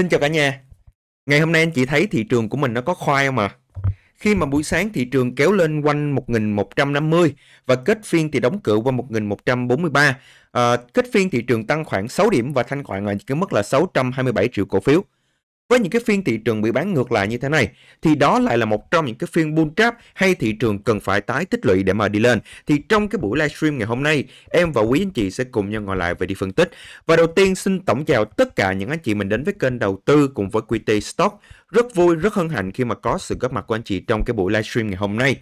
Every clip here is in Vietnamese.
Xin chào cả nhà. Ngày hôm nay anh chị thấy thị trường của mình nó có khoai không ạ? À? Khi mà buổi sáng thị trường kéo lên quanh 1150 và kết phiên thì đóng cửa qua 1143. À, ờ, kết phiên thị trường tăng khoảng 6 điểm và thanh khoản ở cái mức là 627 triệu cổ phiếu. Với những cái phiên thị trường bị bán ngược lại như thế này thì đó lại là một trong những cái phiên bull trap hay thị trường cần phải tái tích lũy để mà đi lên. Thì trong cái buổi livestream ngày hôm nay, em và quý anh chị sẽ cùng nhau ngồi lại về đi phân tích. Và đầu tiên xin tổng chào tất cả những anh chị mình đến với kênh đầu tư cùng với QT Stock. Rất vui, rất hân hạnh khi mà có sự góp mặt của anh chị trong cái buổi livestream ngày hôm nay.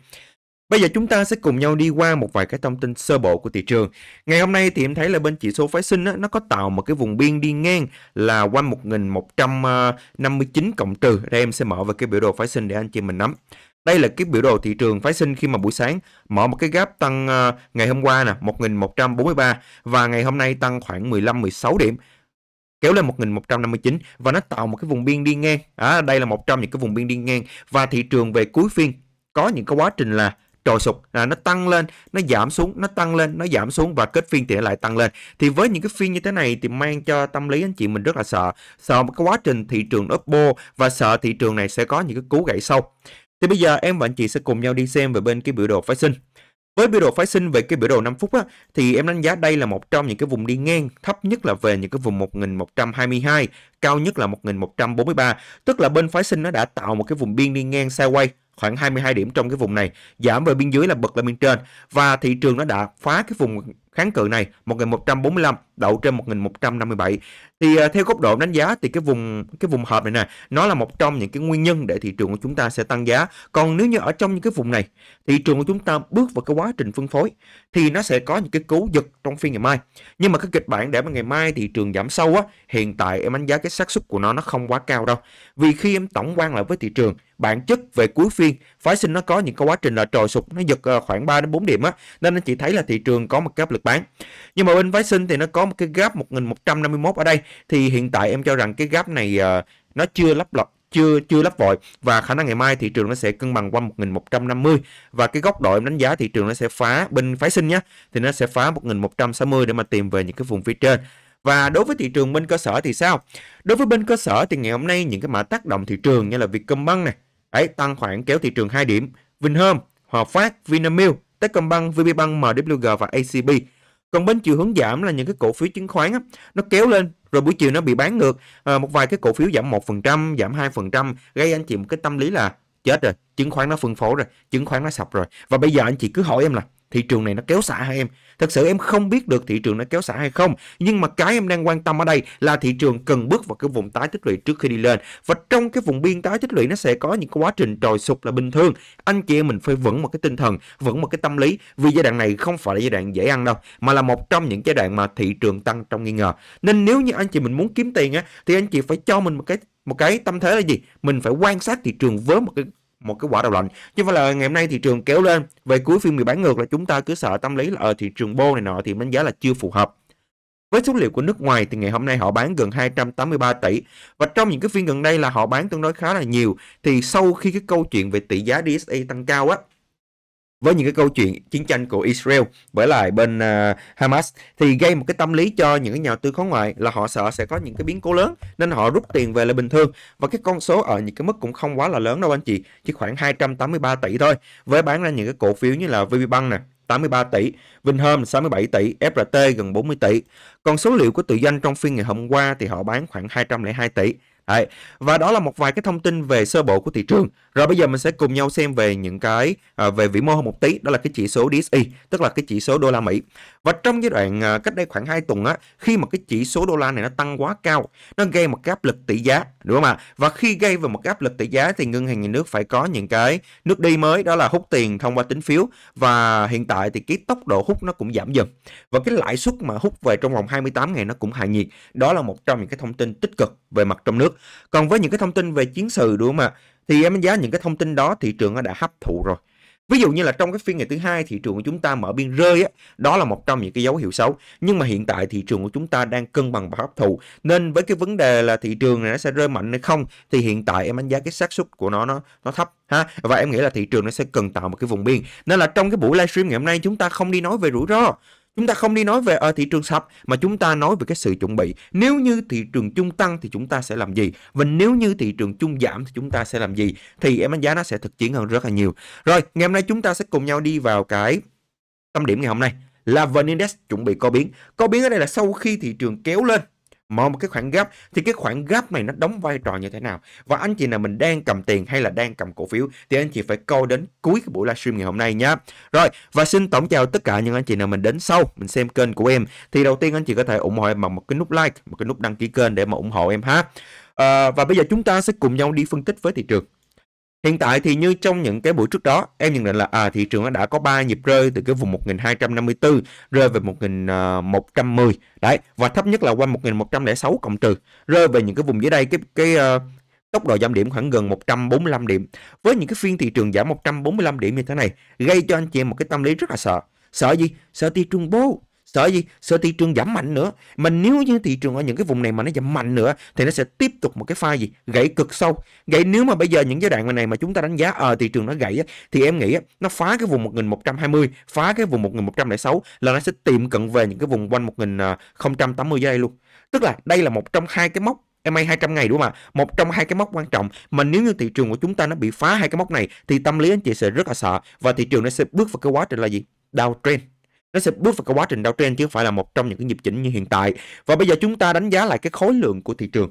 Bây giờ chúng ta sẽ cùng nhau đi qua một vài cái thông tin sơ bộ của thị trường. Ngày hôm nay thì em thấy là bên chỉ số phái sinh á, nó có tạo một cái vùng biên đi ngang là quanh 1159 à, cộng trừ. Đây em sẽ mở vào cái biểu đồ phái sinh để anh chị mình nắm. Đây là cái biểu đồ thị trường phái sinh khi mà buổi sáng mở một cái gap tăng à, ngày hôm qua nè 1143 và ngày hôm nay tăng khoảng 15-16 điểm kéo lên 1159 và nó tạo một cái vùng biên đi ngang. À, đây là một trong những cái vùng biên đi ngang và thị trường về cuối phiên có những cái quá trình là trồi sụt à, nó tăng lên nó giảm xuống nó tăng lên nó giảm xuống và kết phiên thì lại tăng lên thì với những cái phiên như thế này thì mang cho tâm lý anh chị mình rất là sợ sợ một cái quá trình thị trường upbo và sợ thị trường này sẽ có những cái cú gãy sâu thì bây giờ em và anh chị sẽ cùng nhau đi xem về bên cái biểu đồ phái sinh với biểu đồ phái sinh về cái biểu đồ 5 phút á, thì em đánh giá đây là một trong những cái vùng đi ngang thấp nhất là về những cái vùng 1122, cao nhất là 1143, tức là bên phái sinh nó đã tạo một cái vùng biên đi ngang sideways khoảng 22 điểm trong cái vùng này giảm về biên dưới là bật lên bên trên và thị trường nó đã phá cái vùng kháng cự này 1145 đậu trên 1157 thì à, theo góc độ đánh giá thì cái vùng cái vùng hợp này nè nó là một trong những cái nguyên nhân để thị trường của chúng ta sẽ tăng giá còn nếu như ở trong những cái vùng này thị trường của chúng ta bước vào cái quá trình phân phối thì nó sẽ có những cái cú giật trong phiên ngày mai nhưng mà cái kịch bản để mà ngày mai thị trường giảm sâu á hiện tại em đánh giá cái xác suất của nó nó không quá cao đâu vì khi em tổng quan lại với thị trường bản chất về cuối phiên phái sinh nó có những cái quá trình là trồi sụp nó giật ờ, khoảng 3 đến 4 điểm á nên anh chị thấy là thị trường có một cái áp lực bán nhưng mà bên phái sinh thì nó có một cái gap 1151 ở đây thì hiện tại em cho rằng cái gap này ờ, nó chưa lắp lập chưa chưa lắp vội và khả năng ngày mai thị trường nó sẽ cân bằng qua 1150 và cái góc độ em đánh giá thị trường nó sẽ phá bên phái sinh nhé thì nó sẽ phá 1160 để mà tìm về những cái vùng phía trên và đối với thị trường bên cơ sở thì sao? Đối với bên cơ sở thì ngày hôm nay những cái mã tác động thị trường như là Vietcombank này, Ấy, tăng khoảng kéo thị trường 2 điểm. Vinhome, Hòa Phát, Vinamilk, Techcombank, VPBank, MWG và ACB. Còn bên chiều hướng giảm là những cái cổ phiếu chứng khoán á, nó kéo lên rồi buổi chiều nó bị bán ngược. À, một vài cái cổ phiếu giảm 1%, giảm 2% gây anh chị một cái tâm lý là chết rồi, chứng khoán nó phân phối rồi, chứng khoán nó sập rồi. Và bây giờ anh chị cứ hỏi em là thị trường này nó kéo xả hay em? Thật sự em không biết được thị trường nó kéo xả hay không, nhưng mà cái em đang quan tâm ở đây là thị trường cần bước vào cái vùng tái tích lũy trước khi đi lên. Và trong cái vùng biên tái tích lũy nó sẽ có những cái quá trình trồi sụp là bình thường. Anh chị em mình phải vững một cái tinh thần, vững một cái tâm lý vì giai đoạn này không phải là giai đoạn dễ ăn đâu, mà là một trong những giai đoạn mà thị trường tăng trong nghi ngờ. Nên nếu như anh chị mình muốn kiếm tiền á thì anh chị phải cho mình một cái một cái tâm thế là gì mình phải quan sát thị trường với một cái một cái quả đầu lạnh chứ phải là ngày hôm nay thị trường kéo lên về cuối phiên bị bán ngược là chúng ta cứ sợ tâm lý là ở ờ, thị trường bô này nọ thì đánh giá là chưa phù hợp với số liệu của nước ngoài thì ngày hôm nay họ bán gần 283 tỷ và trong những cái phiên gần đây là họ bán tương đối khá là nhiều thì sau khi cái câu chuyện về tỷ giá DSA e tăng cao á với những cái câu chuyện chiến tranh của Israel với lại bên uh, Hamas thì gây một cái tâm lý cho những cái nhà tư khối ngoại là họ sợ sẽ có những cái biến cố lớn nên họ rút tiền về là bình thường và cái con số ở những cái mức cũng không quá là lớn đâu anh chị chỉ khoảng 283 tỷ thôi với bán ra những cái cổ phiếu như là VPBank nè 83 tỷ, Vinhome 67 tỷ, FRT gần 40 tỷ. Còn số liệu của tự doanh trong phiên ngày hôm qua thì họ bán khoảng 202 tỷ. Đấy. Và đó là một vài cái thông tin về sơ bộ của thị trường. Rồi bây giờ mình sẽ cùng nhau xem về những cái à, về vĩ mô hơn một tí, đó là cái chỉ số DSI, tức là cái chỉ số đô la Mỹ. Và trong giai đoạn à, cách đây khoảng 2 tuần á, khi mà cái chỉ số đô la này nó tăng quá cao, nó gây một cái áp lực tỷ giá, đúng không ạ? Và khi gây về một cái áp lực tỷ giá thì ngân hàng nhà nước phải có những cái nước đi mới đó là hút tiền thông qua tín phiếu và hiện tại thì cái tốc độ hút nó cũng giảm dần. Và cái lãi suất mà hút về trong vòng 28 ngày nó cũng hạ nhiệt. Đó là một trong những cái thông tin tích cực về mặt trong nước. Còn với những cái thông tin về chiến sự đúng không ạ? thì em đánh giá những cái thông tin đó thị trường nó đã hấp thụ rồi ví dụ như là trong cái phiên ngày thứ hai thị trường của chúng ta mở biên rơi á, đó là một trong những cái dấu hiệu xấu nhưng mà hiện tại thị trường của chúng ta đang cân bằng và hấp thụ nên với cái vấn đề là thị trường này nó sẽ rơi mạnh hay không thì hiện tại em đánh giá cái xác suất của nó nó nó thấp ha và em nghĩ là thị trường nó sẽ cần tạo một cái vùng biên nên là trong cái buổi livestream ngày hôm nay chúng ta không đi nói về rủi ro Chúng ta không đi nói về ở ờ, thị trường sập mà chúng ta nói về cái sự chuẩn bị. Nếu như thị trường chung tăng thì chúng ta sẽ làm gì? Và nếu như thị trường chung giảm thì chúng ta sẽ làm gì? Thì em đánh giá nó sẽ thực chiến hơn rất là nhiều. Rồi, ngày hôm nay chúng ta sẽ cùng nhau đi vào cái tâm điểm ngày hôm nay là VN Index chuẩn bị có biến. Có biến ở đây là sau khi thị trường kéo lên mở một cái khoản gap thì cái khoản gap này nó đóng vai trò như thế nào và anh chị nào mình đang cầm tiền hay là đang cầm cổ phiếu thì anh chị phải coi đến cuối cái buổi livestream ngày hôm nay nhé rồi và xin tổng chào tất cả những anh chị nào mình đến sau mình xem kênh của em thì đầu tiên anh chị có thể ủng hộ em bằng một cái nút like một cái nút đăng ký kênh để mà ủng hộ em ha à, và bây giờ chúng ta sẽ cùng nhau đi phân tích với thị trường Hiện tại thì như trong những cái buổi trước đó, em nhận định là à, thị trường đã có 3 nhịp rơi từ cái vùng 1254 rơi về 1110. Đấy, và thấp nhất là quanh 1106 cộng trừ, rơi về những cái vùng dưới đây cái cái uh, tốc độ giảm điểm khoảng gần 145 điểm. Với những cái phiên thị trường giảm 145 điểm như thế này, gây cho anh chị em một cái tâm lý rất là sợ. Sợ gì? Sợ thị trường bố sợ gì sợ thị trường giảm mạnh nữa mà nếu như thị trường ở những cái vùng này mà nó giảm mạnh nữa thì nó sẽ tiếp tục một cái pha gì gãy cực sâu gãy nếu mà bây giờ những giai đoạn này mà chúng ta đánh giá ở ờ, à, thị trường nó gãy thì em nghĩ nó phá cái vùng 1120 phá cái vùng 1106 là nó sẽ tiệm cận về những cái vùng quanh 1080 giây luôn tức là đây là một trong hai cái mốc MA 200 ngày đúng không ạ? Một trong hai cái mốc quan trọng mà nếu như thị trường của chúng ta nó bị phá hai cái mốc này thì tâm lý anh chị sẽ rất là sợ và thị trường nó sẽ bước vào cái quá trình là gì? Downtrend nó sẽ bước vào cái quá trình đau trend chứ không phải là một trong những cái nhịp chỉnh như hiện tại và bây giờ chúng ta đánh giá lại cái khối lượng của thị trường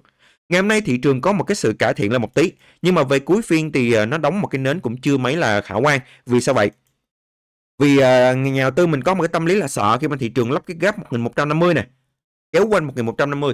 ngày hôm nay thị trường có một cái sự cải thiện là một tí nhưng mà về cuối phiên thì ờ, nó đóng một cái nến cũng chưa mấy là khả quan vì sao vậy vì ờ, nhà đầu tư mình có một cái tâm lý là sợ khi mà thị trường lắp cái gap 1150 này kéo quanh 1150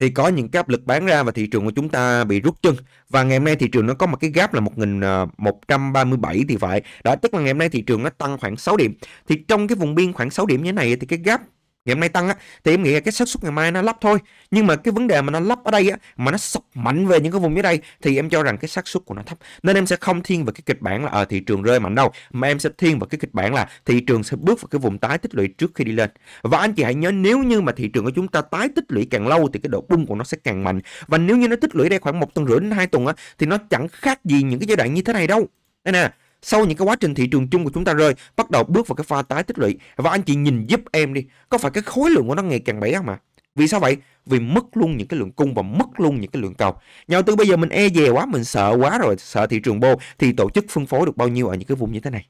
thì có những cái áp lực bán ra và thị trường của chúng ta bị rút chân và ngày hôm nay thị trường nó có một cái gap là 1137 à, thì phải đó tức là ngày hôm nay thị trường nó tăng khoảng 6 điểm thì trong cái vùng biên khoảng 6 điểm như thế này thì cái gap ngày hôm nay tăng á thì em nghĩ là cái xác suất ngày mai nó lấp thôi nhưng mà cái vấn đề mà nó lấp ở đây á mà nó sập mạnh về những cái vùng dưới đây thì em cho rằng cái xác suất của nó thấp nên em sẽ không thiên vào cái kịch bản là ở ờ, thị trường rơi mạnh đâu mà em sẽ thiên vào cái kịch bản là thị trường sẽ bước vào cái vùng tái tích lũy trước khi đi lên và anh chị hãy nhớ nếu như mà thị trường của chúng ta tái tích lũy càng lâu thì cái độ bung của nó sẽ càng mạnh và nếu như nó tích lũy đây khoảng một tuần rưỡi đến hai tuần á thì nó chẳng khác gì những cái giai đoạn như thế này đâu đây nè sau những cái quá trình thị trường chung của chúng ta rơi bắt đầu bước vào cái pha tái tích lũy và anh chị nhìn giúp em đi có phải cái khối lượng của nó ngày càng bé mà vì sao vậy vì mất luôn những cái lượng cung và mất luôn những cái lượng cầu nhà đầu tư bây giờ mình e dè quá mình sợ quá rồi sợ thị trường bô thì tổ chức phân phối được bao nhiêu ở những cái vùng như thế này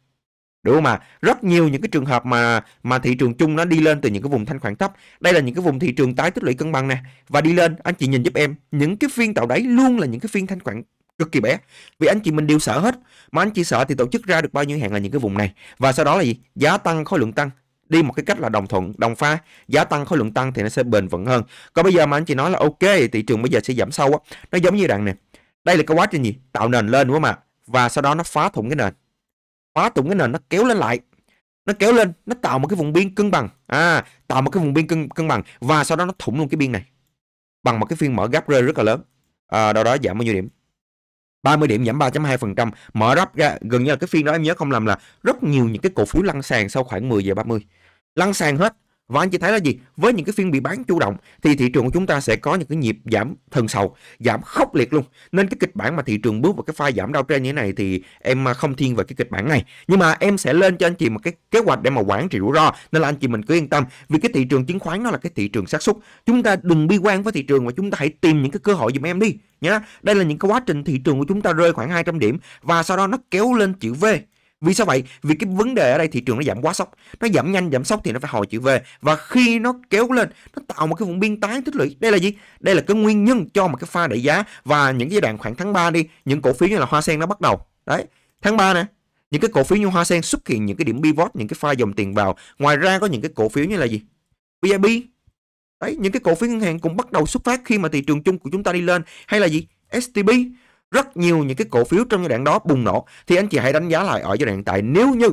đúng không ạ? Rất nhiều những cái trường hợp mà mà thị trường chung nó đi lên từ những cái vùng thanh khoản thấp. Đây là những cái vùng thị trường tái tích lũy cân bằng nè và đi lên. Anh chị nhìn giúp em, những cái phiên tạo đáy luôn là những cái phiên thanh khoản cực kỳ bé vì anh chị mình đều sợ hết mà anh chị sợ thì tổ chức ra được bao nhiêu hàng là những cái vùng này và sau đó là gì giá tăng khối lượng tăng đi một cái cách là đồng thuận đồng pha giá tăng khối lượng tăng thì nó sẽ bền vững hơn còn bây giờ mà anh chị nói là ok thị trường bây giờ sẽ giảm sâu á nó giống như rằng nè đây là cái quá trình gì tạo nền lên đúng không ạ và sau đó nó phá thủng cái nền phá thủng cái nền nó kéo lên lại nó kéo lên nó tạo một cái vùng biên cân bằng à tạo một cái vùng biên cân cân bằng và sau đó nó thủng luôn cái biên này bằng một cái phiên mở gap rơi rất là lớn à, đâu đó giảm bao nhiêu điểm 30 điểm giảm 3.2%, mở rắp ra gần như là cái phiên đó em nhớ không làm là rất nhiều những cái cổ phiếu lăn sàn sau khoảng 10 giờ 30. Lăn sàn hết, và anh chị thấy là gì? Với những cái phiên bị bán chủ động thì thị trường của chúng ta sẽ có những cái nhịp giảm thần sầu, giảm khốc liệt luôn. Nên cái kịch bản mà thị trường bước vào cái pha giảm đau trên như thế này thì em à, không thiên vào cái kịch bản này. Nhưng mà em sẽ lên cho anh chị một cái kế hoạch để mà quản trị rủi ro. Nên là anh chị mình cứ yên tâm vì cái thị trường chứng khoán nó là cái thị trường xác suất. Chúng ta đừng bi quan với thị trường mà chúng ta hãy tìm những cái cơ hội giùm em đi nhá. Đây là những cái quá trình thị trường của chúng ta rơi khoảng 200 điểm và sau đó nó kéo lên chữ V vì sao vậy? Vì cái vấn đề ở đây thị trường nó giảm quá sốc. Nó giảm nhanh, giảm sốc thì nó phải hồi chữ về. Và khi nó kéo lên, nó tạo một cái vùng biên tái tích lũy. Đây là gì? Đây là cái nguyên nhân cho một cái pha đẩy giá và những cái giai đoạn khoảng tháng 3 đi, những cổ phiếu như là hoa sen nó bắt đầu. Đấy, tháng 3 nè, những cái cổ phiếu như hoa sen xuất hiện những cái điểm pivot, những cái pha dòng tiền vào. Ngoài ra có những cái cổ phiếu như là gì? BIB. Đấy, những cái cổ phiếu ngân hàng cũng bắt đầu xuất phát khi mà thị trường chung của chúng ta đi lên hay là gì? STB rất nhiều những cái cổ phiếu trong giai đoạn đó bùng nổ thì anh chị hãy đánh giá lại ở giai đoạn hiện tại nếu như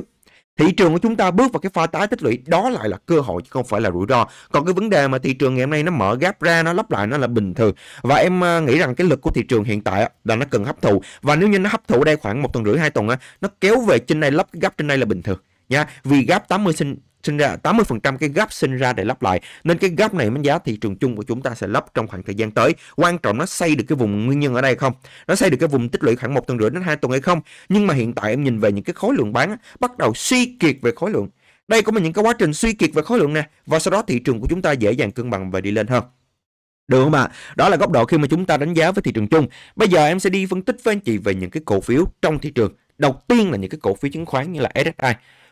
thị trường của chúng ta bước vào cái pha tái tích lũy đó lại là cơ hội chứ không phải là rủi ro còn cái vấn đề mà thị trường ngày hôm nay nó mở gap ra nó lấp lại nó là bình thường và em à, nghĩ rằng cái lực của thị trường hiện tại là nó cần hấp thụ và nếu như nó hấp thụ đây khoảng một tuần rưỡi hai tuần nó kéo về trên đây lấp cái gap trên đây là bình thường nha vì gap 80 sinh sinh ra 80% cái gap sinh ra để lắp lại nên cái gap này đánh giá thị trường chung của chúng ta sẽ lắp trong khoảng thời gian tới quan trọng nó xây được cái vùng nguyên nhân ở đây không nó xây được cái vùng tích lũy khoảng một tuần rưỡi đến hai tuần hay không nhưng mà hiện tại em nhìn về những cái khối lượng bán bắt đầu suy kiệt về khối lượng đây cũng là những cái quá trình suy kiệt về khối lượng nè và sau đó thị trường của chúng ta dễ dàng cân bằng và đi lên hơn được không ạ? Đó là góc độ khi mà chúng ta đánh giá với thị trường chung. Bây giờ em sẽ đi phân tích với anh chị về những cái cổ phiếu trong thị trường. Đầu tiên là những cái cổ phiếu chứng khoán như là SSI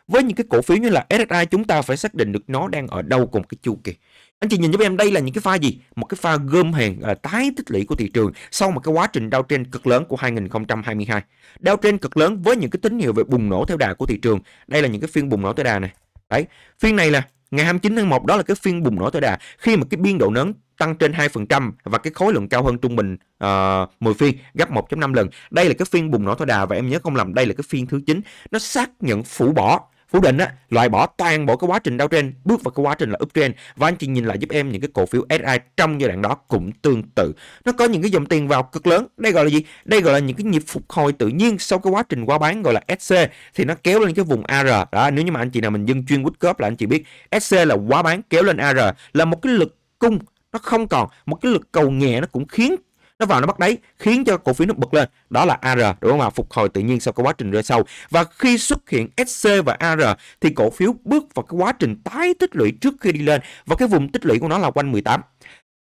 với những cái cổ phiếu như là SSI chúng ta phải xác định được nó đang ở đâu cùng cái chu kỳ anh chị nhìn giúp em đây là những cái pha gì một cái pha gom hàng à, tái tích lũy của thị trường sau một cái quá trình đau trên cực lớn của 2022 đau trên cực lớn với những cái tín hiệu về bùng nổ theo đà của thị trường đây là những cái phiên bùng nổ theo đà này đấy phiên này là Ngày 29 tháng 1 đó là cái phiên bùng nổ tối đa khi mà cái biên độ nến tăng trên 2% và cái khối lượng cao hơn trung bình uh, ờ, 10 phiên gấp 1.5 lần. Đây là cái phiên bùng nổ tối đa và em nhớ không lầm đây là cái phiên thứ 9. Nó xác nhận phủ bỏ Phú Định á, loại bỏ toàn bộ cái quá trình downtrend bước vào cái quá trình là uptrend và anh chị nhìn lại giúp em những cái cổ phiếu SI trong giai đoạn đó cũng tương tự. Nó có những cái dòng tiền vào cực lớn. Đây gọi là gì? Đây gọi là những cái nhịp phục hồi tự nhiên sau cái quá trình qua bán gọi là SC thì nó kéo lên cái vùng AR. Đó, nếu như mà anh chị nào mình dân chuyên Woodcup là anh chị biết SC là quá bán kéo lên AR là một cái lực cung nó không còn một cái lực cầu nhẹ nó cũng khiến nó vào nó bắt đáy khiến cho cổ phiếu nó bật lên đó là AR đúng không ạ phục hồi tự nhiên sau cái quá trình rơi sâu và khi xuất hiện SC và AR thì cổ phiếu bước vào cái quá trình tái tích lũy trước khi đi lên và cái vùng tích lũy của nó là quanh 18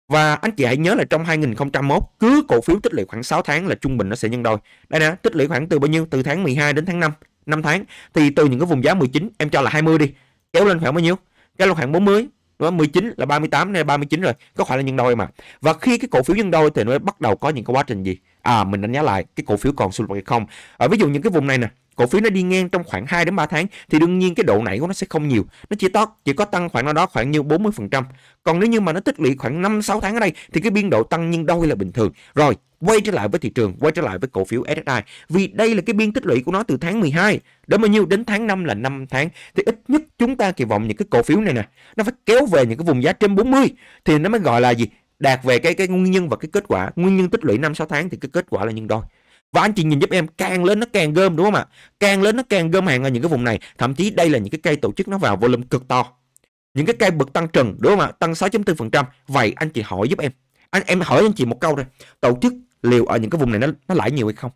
và anh chị hãy nhớ là trong 2001 cứ cổ phiếu tích lũy khoảng 6 tháng là trung bình nó sẽ nhân đôi. Đây nè, tích lũy khoảng từ bao nhiêu? Từ tháng 12 đến tháng 5, 5 tháng. Thì từ những cái vùng giá 19 em cho là 20 đi, kéo lên khoảng bao nhiêu? Kéo lên khoảng 40, nó 19 là 38 này 39 rồi có phải là nhân đôi mà và khi cái cổ phiếu nhân đôi thì nó bắt đầu có những cái quá trình gì à mình đánh giá lại cái cổ phiếu còn xung lực hay không ở ví dụ những cái vùng này nè cổ phiếu nó đi ngang trong khoảng 2 đến 3 tháng thì đương nhiên cái độ nảy của nó sẽ không nhiều nó chỉ tốt chỉ có tăng khoảng nào đó khoảng như 40 còn nếu như mà nó tích lũy khoảng 5 6 tháng ở đây thì cái biên độ tăng nhân đôi là bình thường rồi quay trở lại với thị trường, quay trở lại với cổ phiếu SSI. Vì đây là cái biên tích lũy của nó từ tháng 12 đến bao nhiêu đến tháng 5 là 5 tháng thì ít nhất chúng ta kỳ vọng những cái cổ phiếu này nè nó phải kéo về những cái vùng giá trên 40 thì nó mới gọi là gì? đạt về cái cái nguyên nhân và cái kết quả. Nguyên nhân tích lũy 5 6 tháng thì cái kết quả là nhân đôi. Và anh chị nhìn giúp em càng lên nó càng gom đúng không ạ? Càng lên nó càng gom hàng ở những cái vùng này, thậm chí đây là những cái cây tổ chức nó vào volume cực to. Những cái cây bật tăng trần đúng không ạ? Tăng 6.4%. Vậy anh chị hỏi giúp em. Anh em hỏi anh chị một câu thôi. Tổ chức liệu ở những cái vùng này nó nó lãi nhiều hay không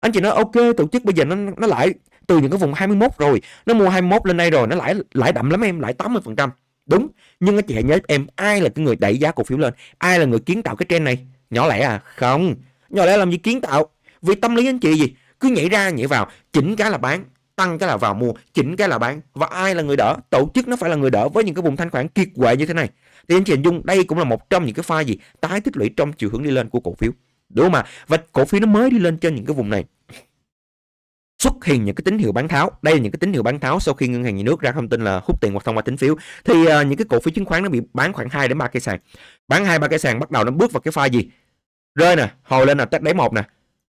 anh chị nói ok tổ chức bây giờ nó nó lãi từ những cái vùng 21 rồi nó mua 21 lên đây rồi nó lãi lãi đậm lắm em lãi 80 phần trăm đúng nhưng anh chị hãy nhớ em ai là cái người đẩy giá cổ phiếu lên ai là người kiến tạo cái trend này nhỏ lẻ à không nhỏ lẻ làm gì kiến tạo vì tâm lý anh chị gì cứ nhảy ra nhảy vào chỉnh cái là bán tăng cái là vào mua chỉnh cái là bán và ai là người đỡ tổ chức nó phải là người đỡ với những cái vùng thanh khoản kiệt quệ như thế này thì anh chị hình dung đây cũng là một trong những cái pha gì tái tích lũy trong chiều hướng đi lên của cổ phiếu đúng không ạ và cổ phiếu nó mới đi lên trên những cái vùng này xuất hiện những cái tín hiệu bán tháo đây là những cái tín hiệu bán tháo sau khi ngân hàng nhà nước ra thông tin là hút tiền hoặc thông qua tín phiếu thì uh, những cái cổ phiếu chứng khoán nó bị bán khoảng 2 đến ba cây sàn bán hai ba cây sàn bắt đầu nó bước vào cái pha gì rơi nè hồi lên là test đáy một nè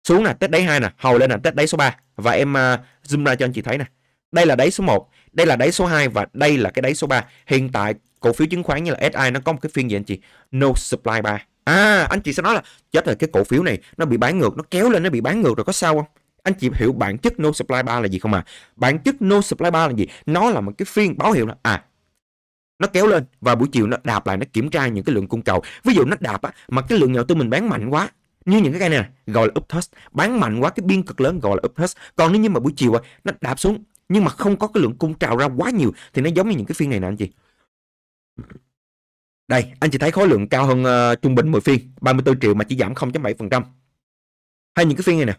xuống nè test đáy hai nè hồi lên là test đáy số 3 và em uh, zoom ra cho anh chị thấy nè đây là đáy số 1 đây là đáy số 2 và đây là cái đáy số 3 hiện tại cổ phiếu chứng khoán như là SI nó có một cái phiên gì anh chị no supply 3 À anh chị sẽ nói là chết rồi cái cổ phiếu này nó bị bán ngược, nó kéo lên nó bị bán ngược rồi có sao không? Anh chị hiểu bản chất no supply bar là gì không à? Bản chất no supply bar là gì? Nó là một cái phiên báo hiệu là à nó kéo lên và buổi chiều nó đạp lại nó kiểm tra những cái lượng cung cầu. Ví dụ nó đạp á mà cái lượng nhà đầu tư mình bán mạnh quá như những cái cây này, gọi là upthrust bán mạnh quá cái biên cực lớn gọi là upthrust còn nếu như mà buổi chiều nó đạp xuống nhưng mà không có cái lượng cung trào ra quá nhiều thì nó giống như những cái phiên này nè anh chị đây, anh chị thấy khối lượng cao hơn uh, trung bình 10 phiên, 34 triệu mà chỉ giảm 0.7%. Hay những cái phiên này nè.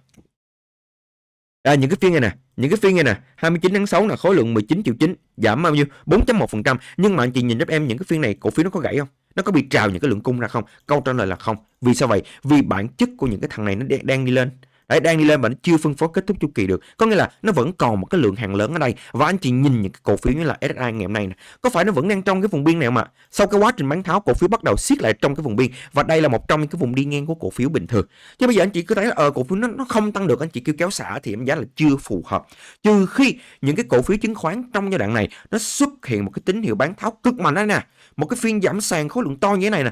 À, những cái phiên này nè, những cái phiên này nè, 29 tháng 6 là khối lượng 19 triệu 9, giảm bao nhiêu? 4.1%. Nhưng mà anh chị nhìn giúp em những cái phiên này cổ phiếu nó có gãy không? Nó có bị trào những cái lượng cung ra không? Câu trả lời là không. Vì sao vậy? Vì bản chất của những cái thằng này nó đang đi lên. Đấy, đang đi lên mà nó chưa phân phối kết thúc chu kỳ được. Có nghĩa là nó vẫn còn một cái lượng hàng lớn ở đây và anh chị nhìn những cái cổ phiếu như là SSI ngày hôm nay này, có phải nó vẫn đang trong cái vùng biên này không ạ sau cái quá trình bán tháo cổ phiếu bắt đầu siết lại trong cái vùng biên và đây là một trong những cái vùng đi ngang của cổ phiếu bình thường. Chứ bây giờ anh chị cứ thấy là ờ, cổ phiếu nó nó không tăng được anh chị kêu kéo xả thì em giá là chưa phù hợp. Trừ khi những cái cổ phiếu chứng khoán trong giai đoạn này nó xuất hiện một cái tín hiệu bán tháo cực mạnh đấy nè, một cái phiên giảm sàn khối lượng to như thế này nè,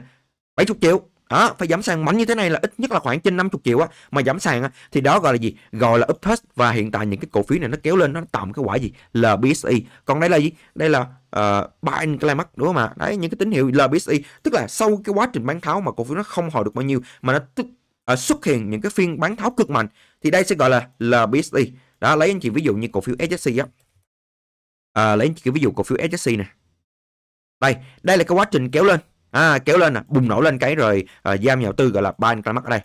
70 triệu đó phải giảm sàn mạnh như thế này là ít nhất là khoảng trên 50 triệu á mà giảm sàn á, thì đó gọi là gì gọi là upthrust và hiện tại những cái cổ phiếu này nó kéo lên nó tạo cái quả gì LBSI còn đây là gì đây là uh, ờ, buying climax đúng không ạ đấy những cái tín hiệu LBSI tức là sau cái quá trình bán tháo mà cổ phiếu nó không hồi được bao nhiêu mà nó tức, uh, xuất hiện những cái phiên bán tháo cực mạnh thì đây sẽ gọi là LBSI đó lấy anh chị ví dụ như cổ phiếu SSC á à, lấy anh chị ví dụ cổ phiếu SSC này đây đây là cái quá trình kéo lên à, kéo lên nè bùng nổ lên cái rồi à, giam nhà đầu tư gọi là ban ra mắt ở đây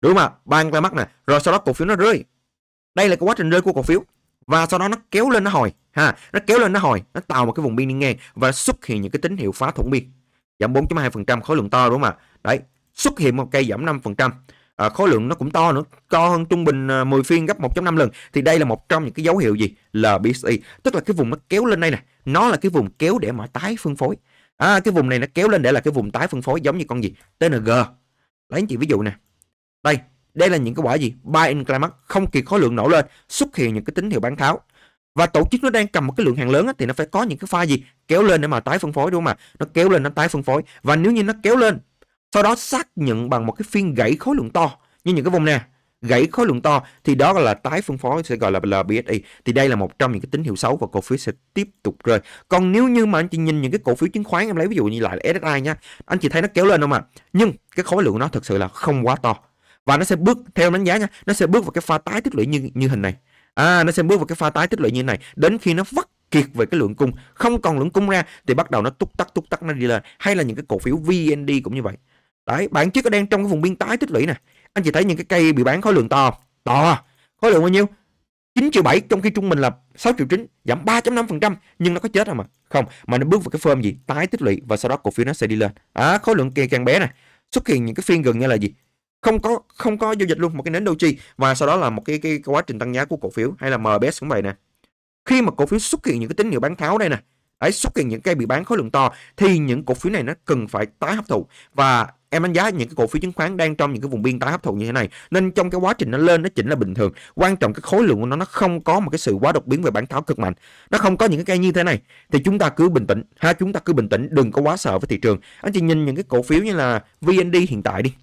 đúng không ạ ban ra mắt nè rồi sau đó cổ phiếu nó rơi đây là cái quá trình rơi của cổ phiếu và sau đó nó kéo lên nó hồi ha nó kéo lên nó hồi nó tạo một cái vùng biên đi ngang và xuất hiện những cái tín hiệu phá thủng biên giảm 4.2% khối lượng to đúng không ạ đấy xuất hiện một cây giảm 5% à, khối lượng nó cũng to nữa to hơn trung bình 10 à, phiên gấp 1.5 lần thì đây là một trong những cái dấu hiệu gì là BSI tức là cái vùng nó kéo lên đây nè nó là cái vùng kéo để mà tái phân phối à, cái vùng này nó kéo lên để là cái vùng tái phân phối giống như con gì TNG lấy anh chị ví dụ nè đây đây là những cái quả gì buy in climax không kịp khối lượng nổ lên xuất hiện những cái tín hiệu bán tháo và tổ chức nó đang cầm một cái lượng hàng lớn á, thì nó phải có những cái pha gì kéo lên để mà tái phân phối đúng không ạ nó kéo lên nó tái phân phối và nếu như nó kéo lên sau đó xác nhận bằng một cái phiên gãy khối lượng to như những cái vùng nè gãy khối lượng to thì đó là tái phân phối sẽ gọi là LBSI thì đây là một trong những cái tín hiệu xấu và cổ phiếu sẽ tiếp tục rơi còn nếu như mà anh chị nhìn những cái cổ phiếu chứng khoán em lấy ví dụ như lại là SSI nha anh chị thấy nó kéo lên không ạ à? nhưng cái khối lượng nó thực sự là không quá to và nó sẽ bước theo đánh giá nha nó sẽ bước vào cái pha tái tích lũy như như hình này à nó sẽ bước vào cái pha tái tích lũy như này đến khi nó vắt kiệt về cái lượng cung không còn lượng cung ra thì bắt đầu nó túc tắc túc tắc nó đi lên hay là những cái cổ phiếu VND cũng như vậy đấy bản chất nó đang trong cái vùng biên tái tích lũy này anh chỉ thấy những cái cây bị bán khối lượng to to khối lượng bao nhiêu 9 triệu 7 trong khi trung bình là 6 triệu 9 giảm 3.5% nhưng nó có chết không mà Không, mà nó bước vào cái form gì? Tái tích lũy và sau đó cổ phiếu nó sẽ đi lên. À, khối lượng kia càng bé này xuất hiện những cái phiên gần như là gì? Không có không có giao dịch luôn một cái nến chi và sau đó là một cái, cái quá trình tăng giá của cổ phiếu hay là MBS cũng vậy nè. Khi mà cổ phiếu xuất hiện những cái tín hiệu bán tháo đây nè, ấy xuất hiện những cây bị bán khối lượng to thì những cổ phiếu này nó cần phải tái hấp thụ và em đánh giá những cái cổ phiếu chứng khoán đang trong những cái vùng biên tái hấp thụ như thế này nên trong cái quá trình nó lên nó chỉnh là bình thường quan trọng cái khối lượng của nó nó không có một cái sự quá đột biến về bản tháo cực mạnh nó không có những cái cây như thế này thì chúng ta cứ bình tĩnh ha chúng ta cứ bình tĩnh đừng có quá sợ với thị trường anh chị nhìn những cái cổ phiếu như là VND hiện tại đi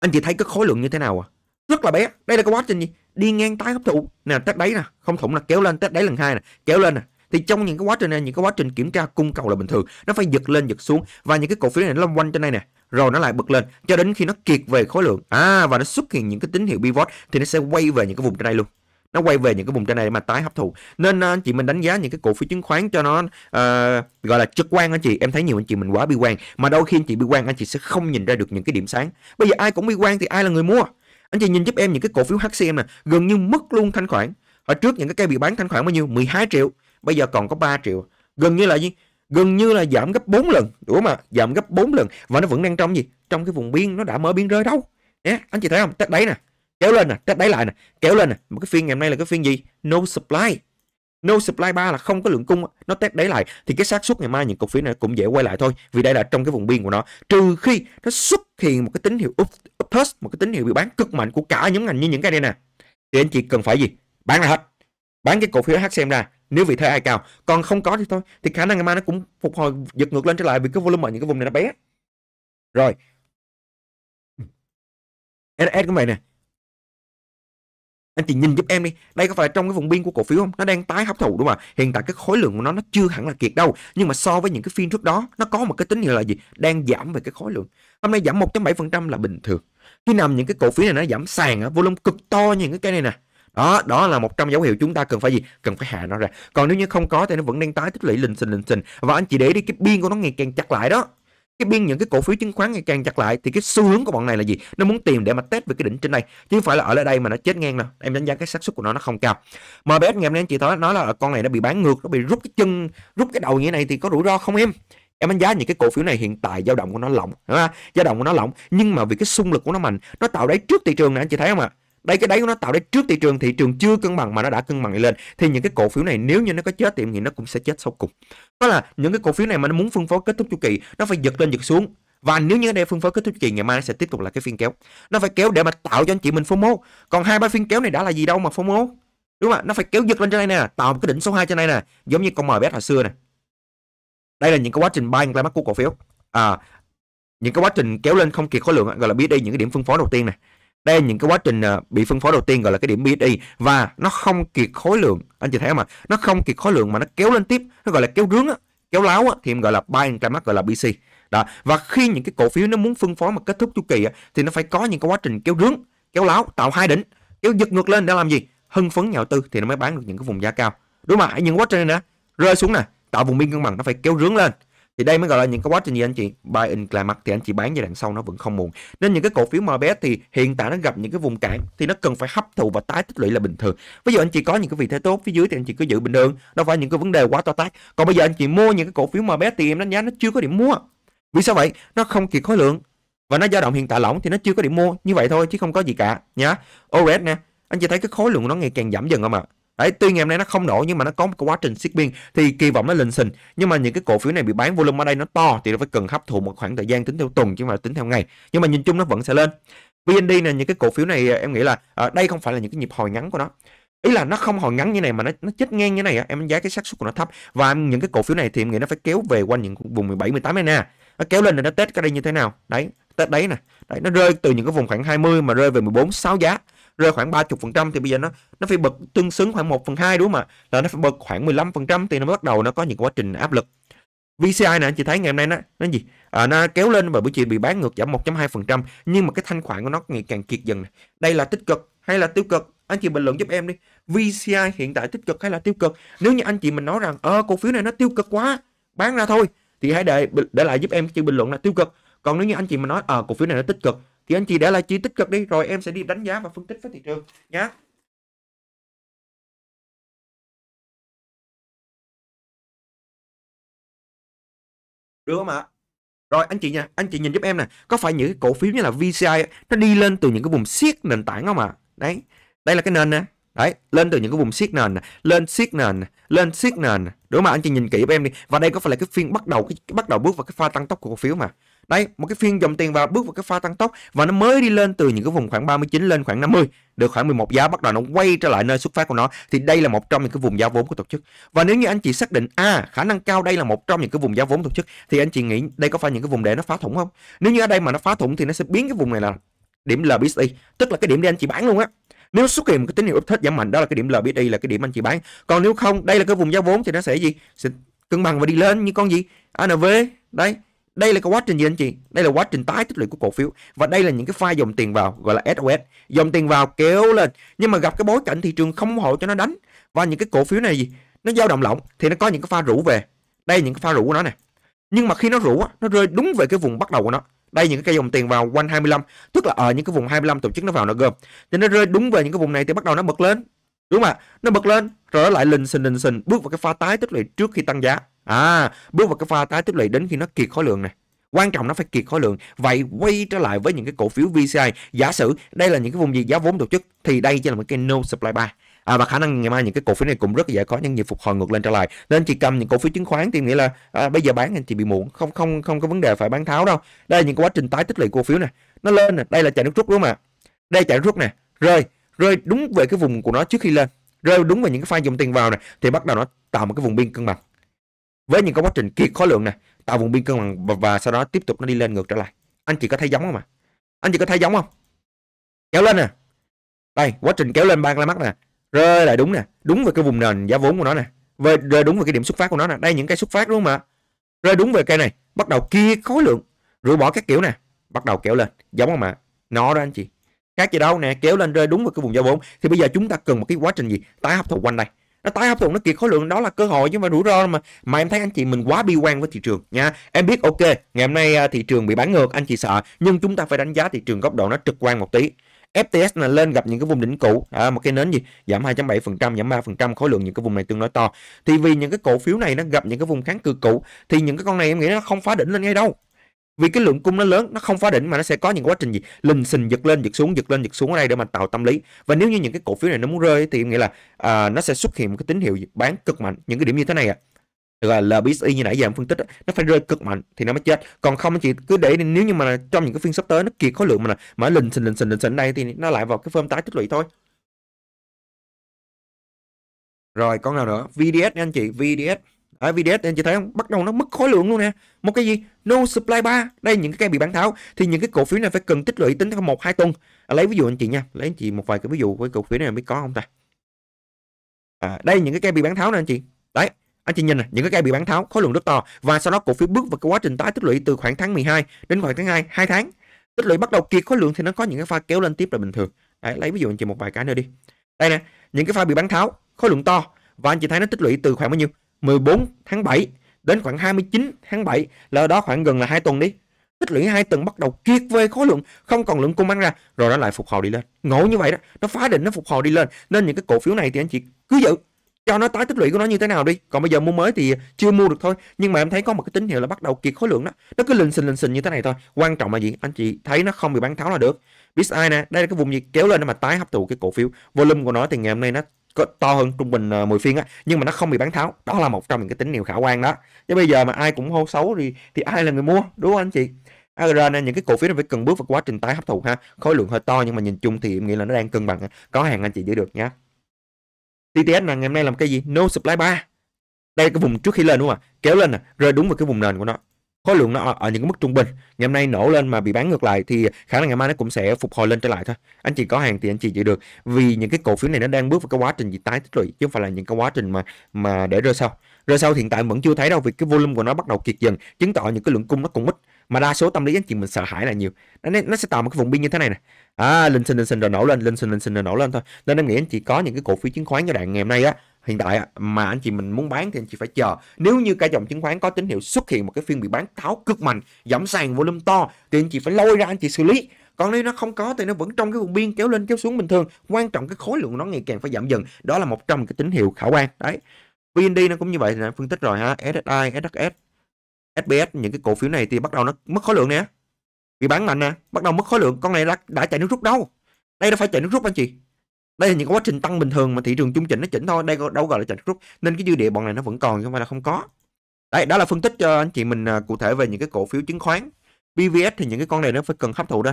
anh chị thấy cái khối lượng như thế nào à rất là bé đây là cái quá trình gì đi ngang tái hấp thụ nè test đấy nè không thủng là kéo lên test đấy lần hai nè kéo lên nè thì trong những cái quá trình này những cái quá trình kiểm tra cung cầu là bình thường nó phải giật lên giật xuống và những cái cổ phiếu này nó quanh trên đây nè rồi nó lại bật lên cho đến khi nó kiệt về khối lượng à và nó xuất hiện những cái tín hiệu pivot thì nó sẽ quay về những cái vùng trên đây luôn nó quay về những cái vùng trên này để mà tái hấp thụ nên anh chị mình đánh giá những cái cổ phiếu chứng khoán cho nó uh, gọi là trực quan anh chị em thấy nhiều anh chị mình quá bi quan mà đôi khi anh chị bi quan anh chị sẽ không nhìn ra được những cái điểm sáng bây giờ ai cũng bi quan thì ai là người mua anh chị nhìn giúp em những cái cổ phiếu HCM nè gần như mất luôn thanh khoản ở trước những cái cây bị bán thanh khoản bao nhiêu 12 triệu bây giờ còn có 3 triệu gần như là gì gần như là giảm gấp 4 lần đúng không ạ giảm gấp 4 lần và nó vẫn đang trong gì trong cái vùng biên nó đã mở biên rơi đâu nhé anh chị thấy không tách đáy nè kéo lên nè tách đáy lại nè kéo lên nè một cái phiên ngày hôm nay là cái phiên gì no supply no supply ba là không có lượng cung nó test đáy lại thì cái xác suất ngày mai những cổ phiếu này cũng dễ quay lại thôi vì đây là trong cái vùng biên của nó trừ khi nó xuất hiện một cái tín hiệu up, up test một cái tín hiệu bị bán cực mạnh của cả nhóm ngành như những cái này nè thì anh chị cần phải gì bán ra hết bán cái cổ phiếu HCM ra nếu vị thế ai cao còn không có thì thôi thì khả năng ngày mai nó cũng phục hồi giật ngược lên trở lại vì cái volume ở những cái vùng này nó bé rồi NS cũng vậy nè anh chị nhìn giúp em đi đây có phải trong cái vùng biên của cổ phiếu không nó đang tái hấp thụ đúng không ạ hiện tại cái khối lượng của nó nó chưa hẳn là kiệt đâu nhưng mà so với những cái phiên trước đó nó có một cái tín hiệu là gì đang giảm về cái khối lượng hôm nay giảm 1.7% là bình thường khi nằm những cái cổ phiếu này nó giảm sàn volume cực to như những cái cây này nè đó đó là một trong dấu hiệu chúng ta cần phải gì cần phải hạ nó ra còn nếu như không có thì nó vẫn đang tái tích lũy lình xình lình xình và anh chị để đi cái biên của nó ngày càng chặt lại đó cái biên những cái cổ phiếu chứng khoán ngày càng chặt lại thì cái xu hướng của bọn này là gì nó muốn tìm để mà test về cái đỉnh trên đây chứ không phải là ở lại đây mà nó chết ngang đâu em đánh giá cái xác suất của nó nó không cao mà MBS ngày hôm nay anh chị nói nói là con này nó bị bán ngược nó bị rút cái chân rút cái đầu như thế này thì có rủi ro không em em đánh giá những cái cổ phiếu này hiện tại dao động của nó lỏng dao động của nó lỏng nhưng mà vì cái xung lực của nó mạnh nó tạo đáy trước thị trường này anh chị thấy không ạ à? Đây cái đáy của nó tạo đáy trước thị trường, thị trường chưa cân bằng mà nó đã cân bằng lên thì những cái cổ phiếu này nếu như nó có chết thì em nghĩ nó cũng sẽ chết sau cùng. Đó là những cái cổ phiếu này mà nó muốn phân phối kết thúc chu kỳ, nó phải giật lên giật xuống và nếu như đây phân phối kết thúc chu kỳ ngày mai nó sẽ tiếp tục là cái phiên kéo. Nó phải kéo để mà tạo cho anh chị mình FOMO. Còn hai ba phiên kéo này đã là gì đâu mà FOMO. Đúng không ạ? Nó phải kéo giật lên trên đây nè, tạo một cái đỉnh số 2 trên đây nè, giống như con MBS hồi xưa nè. Đây là những cái quá trình buying climax của cổ phiếu. À, những cái quá trình kéo lên không kiệt khối lượng gọi là biết đây những cái điểm phân phối đầu tiên này đây là những cái quá trình ờ, bị phân phối đầu tiên gọi là cái điểm BSI và nó không kiệt khối lượng anh chị thấy không ạ nó không kiệt khối lượng mà nó kéo lên tiếp nó gọi là kéo rướng á kéo láo á, thì em gọi là buy ra mắt gọi là BC đó và khi những cái cổ phiếu nó muốn phân phối mà kết thúc chu kỳ á, thì nó phải có những cái quá trình kéo rướng kéo láo tạo hai đỉnh kéo giật ngược lên để làm gì hưng phấn nhà đầu tư thì nó mới bán được những cái vùng giá cao đúng không mà những quá trình này nữa rơi xuống nè tạo vùng biên cân bằng nó phải kéo rướng lên thì đây mới gọi là những cái quá trình gì anh chị buy in climax thì anh chị bán giai đoạn sau nó vẫn không muộn nên những cái cổ phiếu MBS thì hiện tại nó gặp những cái vùng cản thì nó cần phải hấp thụ và tái tích lũy là bình thường ví dụ anh chị có những cái vị thế tốt phía dưới thì anh chị cứ giữ bình thường đâu phải những cái vấn đề quá to tát còn bây giờ anh chị mua những cái cổ phiếu MBS thì em đánh giá nó chưa có điểm mua vì sao vậy nó không kịp khối lượng và nó dao động hiện tại lỏng thì nó chưa có điểm mua như vậy thôi chứ không có gì cả nhá ORS nè anh chị thấy cái khối lượng nó ngày càng giảm dần không ạ à? Đấy, tuy ngày hôm nay nó không nổ nhưng mà nó có một quá trình biên thì kỳ vọng nó lên xình. Nhưng mà những cái cổ phiếu này bị bán volume ở đây nó to thì nó phải cần hấp thụ một khoảng thời gian tính theo tuần chứ mà tính theo ngày. Nhưng mà nhìn chung nó vẫn sẽ lên. VND này những cái cổ phiếu này em nghĩ là à, đây không phải là những cái nhịp hồi ngắn của nó ý là nó không hồi ngắn như này mà nó nó chết ngang như này em đánh giá cái xác suất của nó thấp và những cái cổ phiếu này thì em nghĩ nó phải kéo về quanh những vùng 17 18 này nè nó kéo lên là nó test cái đây như thế nào đấy test đấy nè đấy nó rơi từ những cái vùng khoảng 20 mà rơi về 14 6 giá rơi khoảng 30% thì bây giờ nó nó phải bật tương xứng khoảng 1 phần 2 đúng không ạ? Là nó phải bật khoảng 15% thì nó bắt đầu nó có những quá trình áp lực. VCI nè anh chị thấy ngày hôm nay nó nó gì? À, nó kéo lên và buổi chiều bị bán ngược giảm 1.2% nhưng mà cái thanh khoản của nó ngày càng kiệt dần. Này. Đây là tích cực hay là tiêu cực? Anh chị bình luận giúp em đi. VCI hiện tại tích cực hay là tiêu cực? Nếu như anh chị mình nói rằng ờ cổ phiếu này nó tiêu cực quá, bán ra thôi thì hãy để để lại giúp em chữ bình luận là tiêu cực. Còn nếu như anh chị mà nói ờ cổ phiếu này nó tích cực thì anh chị để lại chi tích cực đi rồi em sẽ đi đánh giá và phân tích với thị trường nhé được không ạ rồi anh chị nha anh chị nhìn giúp em nè có phải những cái cổ phiếu như là VCI nó đi lên từ những cái vùng siết nền tảng không ạ đấy đây là cái nền nè đấy lên từ những cái vùng siết nền lên siết nền lên siết nền đúng không ạ anh chị nhìn kỹ giúp em đi và đây có phải là cái phiên bắt đầu cái bắt đầu bước vào cái pha tăng tốc của cổ phiếu mà Đấy, một cái phiên dòng tiền vào bước vào cái pha tăng tốc và nó mới đi lên từ những cái vùng khoảng 39 lên khoảng 50, được khoảng 11 giá bắt đầu nó quay trở lại nơi xuất phát của nó thì đây là một trong những cái vùng giá vốn của tổ chức. Và nếu như anh chị xác định à khả năng cao đây là một trong những cái vùng giá vốn tổ chức thì anh chị nghĩ đây có phải những cái vùng để nó phá thủng không? Nếu như ở đây mà nó phá thủng thì nó sẽ biến cái vùng này là điểm LBSI, tức là cái điểm để anh chị bán luôn á nếu xuất hiện một cái tín hiệu uptrend giảm mạnh đó là cái điểm LBI là cái điểm anh chị bán còn nếu không đây là cái vùng giá vốn thì nó sẽ gì sẽ cân bằng và đi lên như con gì ANV đấy đây là cái quá trình gì anh chị đây là quá trình tái tích lũy của cổ phiếu và đây là những cái pha dòng tiền vào gọi là SOS dòng tiền vào kéo lên nhưng mà gặp cái bối cảnh thị trường không hộ cho nó đánh và những cái cổ phiếu này gì nó dao động lỏng thì nó có những cái pha rũ về đây là những cái pha rũ của nó nè nhưng mà khi nó rũ nó rơi đúng về cái vùng bắt đầu của nó đây những cái dòng tiền vào quanh 25 tức là ở những cái vùng 25 tổ chức nó vào nó gom thì nó rơi đúng về những cái vùng này thì bắt đầu nó bật lên đúng không ạ nó bật lên rồi nó lại lình xình lình xình bước vào cái pha tái tích lũy trước khi tăng giá À, bước vào cái pha tái tích lũy đến khi nó kiệt khối lượng này. Quan trọng nó phải kiệt khối lượng. Vậy quay trở lại với những cái cổ phiếu VCI, giả sử đây là những cái vùng gì giá vốn tổ chức thì đây chỉ là một cái no supply bar. À, và khả năng ngày mai những cái cổ phiếu này cũng rất dễ có những nhịp phục hồi ngược lên trở lại nên chị cầm những cổ phiếu chứng khoán thì nghĩ là à, bây giờ bán anh chị bị muộn không không không có vấn đề phải bán tháo đâu đây là những quá trình tái tích lũy cổ phiếu này nó lên nè đây là chạy nước rút đúng không ạ đây chạy nước rút nè rơi rơi đúng về cái vùng của nó trước khi lên rơi đúng vào những cái pha dòng tiền vào này thì bắt đầu nó tạo một cái vùng biên cân bằng với những cái quá trình kiệt khối lượng này tạo vùng biên cân bằng và, và sau đó tiếp tục nó đi lên ngược trở lại anh chị có thấy giống không ạ à? anh chị có thấy giống không kéo lên nè đây quá trình kéo lên ba la mắt nè rơi lại đúng nè đúng về cái vùng nền giá vốn của nó nè về rơi đúng về cái điểm xuất phát của nó nè đây những cái xuất phát đúng không ạ rơi đúng về cây này bắt đầu kia khối lượng rửa bỏ các kiểu nè bắt đầu kéo lên giống không ạ à? nó đó anh chị các gì đâu nè kéo lên rơi đúng về cái vùng giá vốn thì bây giờ chúng ta cần một cái quá trình gì tái hấp thụ quanh đây nó tái hấp thụ nó kiệt khối lượng đó là cơ hội nhưng mà rủi ro mà mà em thấy anh chị mình quá bi quan với thị trường nha em biết ok ngày hôm nay à, thị trường bị bán ngược anh chị sợ nhưng chúng ta phải đánh giá thị trường góc độ nó trực quan một tí FTS là lên gặp những cái vùng đỉnh cũ à, một cái nến gì giảm 2.7% giảm 3% khối lượng những cái vùng này tương đối to thì vì những cái cổ phiếu này nó gặp những cái vùng kháng cự cũ thì những cái con này em nghĩ nó không phá đỉnh lên ngay đâu vì cái lượng cung nó lớn nó không phá đỉnh mà nó sẽ có những quá trình gì lình xình giật lên giật xuống giật lên giật xuống ở đây để mà tạo tâm lý và nếu như những cái cổ phiếu này nó muốn rơi thì em nghĩ là à, nó sẽ xuất hiện một cái tín hiệu bán cực mạnh những cái điểm như thế này à là LBSI như nãy giờ em phân tích nó phải rơi cực mạnh thì nó mới chết còn không chị cứ để nếu như mà trong những cái phiên sắp tới nó kiệt khối lượng mà mà lình xình lình xình lình xình đây thì nó lại vào cái phơm tái tích lũy thôi rồi con nào nữa VDS nha anh chị VDS ở VDS anh chị thấy không bắt đầu nó mất khối lượng luôn nè một cái gì no supply ba đây những cái cây bị bán tháo thì những cái cổ phiếu này phải cần tích lũy tính theo một hai tuần à, lấy ví dụ anh chị nha lấy anh chị một vài cái ví dụ với cổ phiếu này mới có không ta à, đây những cái cây bị bán tháo nè anh chị đấy anh chị nhìn này, những cái cây bị bán tháo khối lượng rất to và sau đó cổ phiếu bước vào cái quá trình tái tích lũy từ khoảng tháng 12 đến khoảng tháng 2 hai tháng tích lũy bắt đầu kiệt khối lượng thì nó có những cái pha kéo lên tiếp là bình thường đấy lấy ví dụ anh chị một vài cái nữa đi đây nè những cái pha bị bán tháo khối lượng to và anh chị thấy nó tích lũy từ khoảng bao nhiêu 14 tháng 7 đến khoảng 29 tháng 7 là đó khoảng gần là hai tuần đi tích lũy hai tuần bắt đầu kiệt về khối lượng không còn lượng cung bán ra rồi nó lại phục hồi đi lên ngộ như vậy đó nó phá đỉnh nó phục hồi đi lên nên những cái cổ phiếu này thì anh chị cứ giữ cho nó tái tích lũy của nó như thế nào đi còn bây giờ mua mới thì chưa mua được thôi nhưng mà em thấy có một cái tín hiệu là bắt đầu kiệt khối lượng đó nó cứ lình xình lình xình như thế này thôi quan trọng là gì anh chị thấy nó không bị bán tháo là được biết ai nè đây là cái vùng gì kéo lên để mà tái hấp thụ cái cổ phiếu volume của nó thì ngày hôm nay nó có to hơn trung bình 10 ờ, phiên á nhưng mà nó không bị bán tháo đó là một trong những cái tín hiệu khả quan đó chứ bây giờ mà ai cũng hô xấu thì thì ai là người mua đúng không anh chị à, AR nên những cái cổ phiếu nó phải cần bước vào quá trình tái hấp thụ ha khối lượng hơi to nhưng mà nhìn chung thì em nghĩ là nó đang cân bằng có hàng anh chị giữ được nhé TTS là ngày hôm nay làm cái gì no supply 3 đây là cái vùng trước khi lên đúng không ạ kéo lên à rơi đúng vào cái vùng nền của nó khối lượng nó ở, ở những cái mức trung bình ngày hôm nay nổ lên mà bị bán ngược lại thì khả năng ngày mai nó cũng sẽ phục hồi lên trở lại thôi anh chị có hàng thì anh chị chịu được vì những cái cổ phiếu này nó đang bước vào cái quá trình gì tái tích lũy chứ không phải là những cái quá trình mà mà để rơi sau rơi sau hiện tại vẫn chưa thấy đâu vì cái volume của nó bắt đầu kiệt dần chứng tỏ những cái lượng cung nó cũng ít mà đa số tâm lý anh chị mình sợ hãi là nhiều nó, nó sẽ tạo một cái vùng biên như thế này nè à linh sinh linh sinh rồi nổ lên linh sinh linh sinh rồi nổ lên thôi nên em nghĩ anh chị có những cái cổ phiếu chứng khoán giai đoạn ngày hôm nay á hiện tại mà anh chị mình muốn bán thì anh chị phải chờ. Nếu như cả dòng chứng khoán có tín hiệu xuất hiện một cái phiên bị bán tháo cực mạnh, giảm sàn volume to thì anh chị phải lôi ra anh chị xử lý. Còn nếu nó không có thì nó vẫn trong cái vùng biên kéo lên kéo xuống bình thường. Quan trọng cái khối lượng nó ngày càng phải giảm dần. Đó là một trong cái tín hiệu khả quan. Đấy. VND nó cũng như vậy thì phân tích rồi ha. SSI, SHS, SBS những cái cổ phiếu này thì bắt đầu nó mất khối lượng nè. bị bán mạnh nè, bắt đầu mất khối lượng. Con này đã, đã chạy nước rút đâu. Đây nó phải chạy nước rút anh chị đây là những quá trình tăng bình thường mà thị trường chung chỉnh nó chỉnh thôi đây đâu gọi là chỉnh rút nên cái dư địa bọn này nó vẫn còn chứ không phải là không có đấy đó là phân tích cho anh chị mình à, cụ thể về những cái cổ phiếu chứng khoán BVS thì những cái con này nó phải cần hấp thụ đó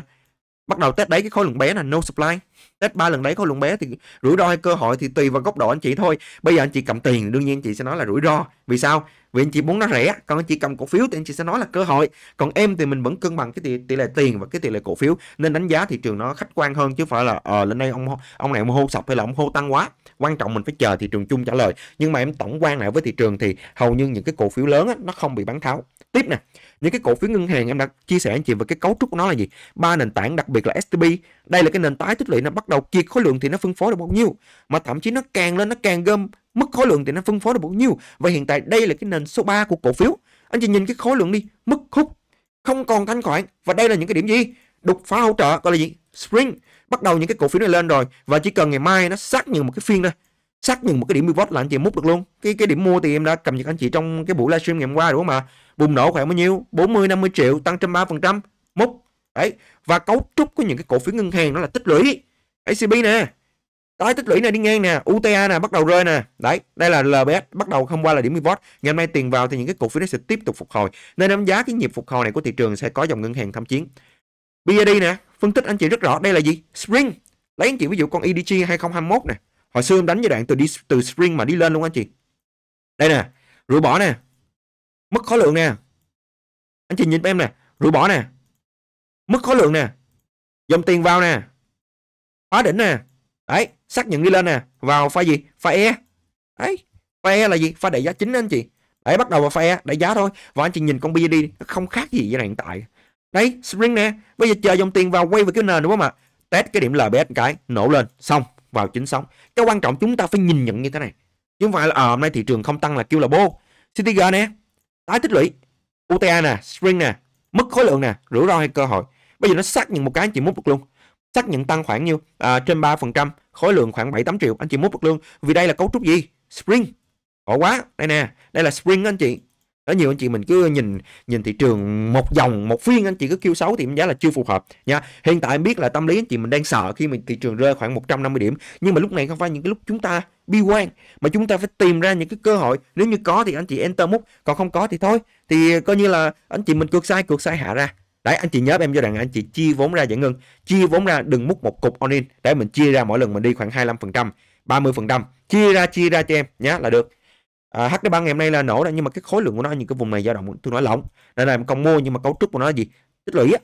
bắt đầu test đấy cái khối lượng bé là no supply test ba lần đấy khối lượng bé thì rủi ro hay cơ hội thì tùy vào góc độ anh chị thôi bây giờ anh chị cầm tiền đương nhiên anh chị sẽ nói là rủi ro vì sao vì anh chị muốn nó rẻ còn anh chị cầm cổ phiếu thì anh chị sẽ nói là cơ hội còn em thì mình vẫn cân bằng cái tỷ, tỷ lệ tiền và cái tỷ lệ cổ phiếu nên đánh giá thị trường nó khách quan hơn chứ không phải là ờ lên đây ông ông này ông hô sập hay là ông hô tăng quá quan trọng mình phải chờ thị trường chung trả lời nhưng mà em tổng quan lại với thị trường thì hầu như những cái cổ phiếu lớn á, nó không bị bán tháo tiếp nè những cái cổ phiếu ngân hàng em đã chia sẻ anh chị về cái cấu trúc của nó là gì ba nền tảng đặc biệt là STB đây là cái nền tái tích lũy nó bắt đầu kiệt khối lượng thì nó phân phối được bao nhiêu mà thậm chí nó càng lên nó càng gom mất khối lượng thì nó phân phối được bao nhiêu và hiện tại đây là cái nền số 3 của cổ phiếu anh chị nhìn cái khối lượng đi mất khúc không còn thanh khoản và đây là những cái điểm gì đột phá hỗ trợ gọi là gì spring bắt đầu những cái cổ phiếu này lên rồi và chỉ cần ngày mai nó xác nhận một cái phiên thôi xác nhận một cái điểm 10V là anh chị múc được luôn cái cái điểm mua thì em đã cầm nhật anh chị trong cái buổi livestream ngày hôm qua đúng không ạ bùng nổ khoảng bao nhiêu 40 50 triệu tăng trăm ba phần trăm múc đấy và cấu trúc của những cái cổ phiếu ngân hàng đó là tích lũy ACB nè tái tích lũy này đi ngang nè UTA nè bắt đầu rơi nè đấy đây là LBS bắt đầu hôm qua là điểm 10V ngày hôm nay tiền vào thì những cái cổ phiếu đó sẽ tiếp tục phục hồi nên đánh giá cái nhịp phục hồi này của thị trường sẽ có dòng ngân hàng tham chiến BID e nè phân tích anh chị rất rõ đây là gì Spring lấy anh chị ví dụ con EDG 2021 nè hồi xưa em đánh giai đoạn từ đi từ spring mà đi lên luôn anh chị đây nè rửa bỏ nè mất khối lượng nè anh chị nhìn em nè rửa bỏ nè mất khối lượng nè dòng tiền vào nè hóa đỉnh nè đấy xác nhận đi lên nè vào pha gì pha e đấy pha e là gì pha đẩy giá chính anh chị đấy bắt đầu vào pha e đẩy giá thôi và anh chị nhìn con bid đi không khác gì với này hiện tại đấy spring nè bây giờ chờ dòng tiền vào quay về cái nền đúng không ạ test cái điểm lbs cái nổ lên xong vào chính sóng. cái quan trọng chúng ta phải nhìn nhận như thế này chứ không phải là à, hôm nay thị trường không tăng là kêu là bô girl nè tái tích lũy UTA nè Spring nè mất khối lượng nè rủi ro hay cơ hội bây giờ nó xác nhận một cái anh chị mút được luôn xác nhận tăng khoảng nhiêu à, trên 3% khối lượng khoảng 7 8 triệu anh chị mốt được luôn. vì đây là cấu trúc gì spring khổ quá đây nè đây là spring anh chị có nhiều anh chị mình cứ nhìn nhìn thị trường một dòng một phiên anh chị cứ kêu xấu thì em giá là chưa phù hợp nha hiện tại em biết là tâm lý anh chị mình đang sợ khi mà thị trường rơi khoảng 150 điểm nhưng mà lúc này không phải những cái lúc chúng ta bi quan mà chúng ta phải tìm ra những cái cơ hội nếu như có thì anh chị enter mút còn không có thì thôi thì coi như là anh chị mình cược sai cược sai hạ ra đấy anh chị nhớ em cho rằng anh chị chia vốn ra giải ngân chia vốn ra đừng múc một cục on in để mình chia ra mỗi lần mình đi khoảng 25 phần trăm 30 phần trăm chia ra chia ra cho em nhé là được à, hd băng ngày hôm nay là nổ đó nhưng mà cái khối lượng của nó những cái vùng này dao động tôi nói lỏng nên là em mua nhưng mà cấu trúc của nó là gì tích lũy á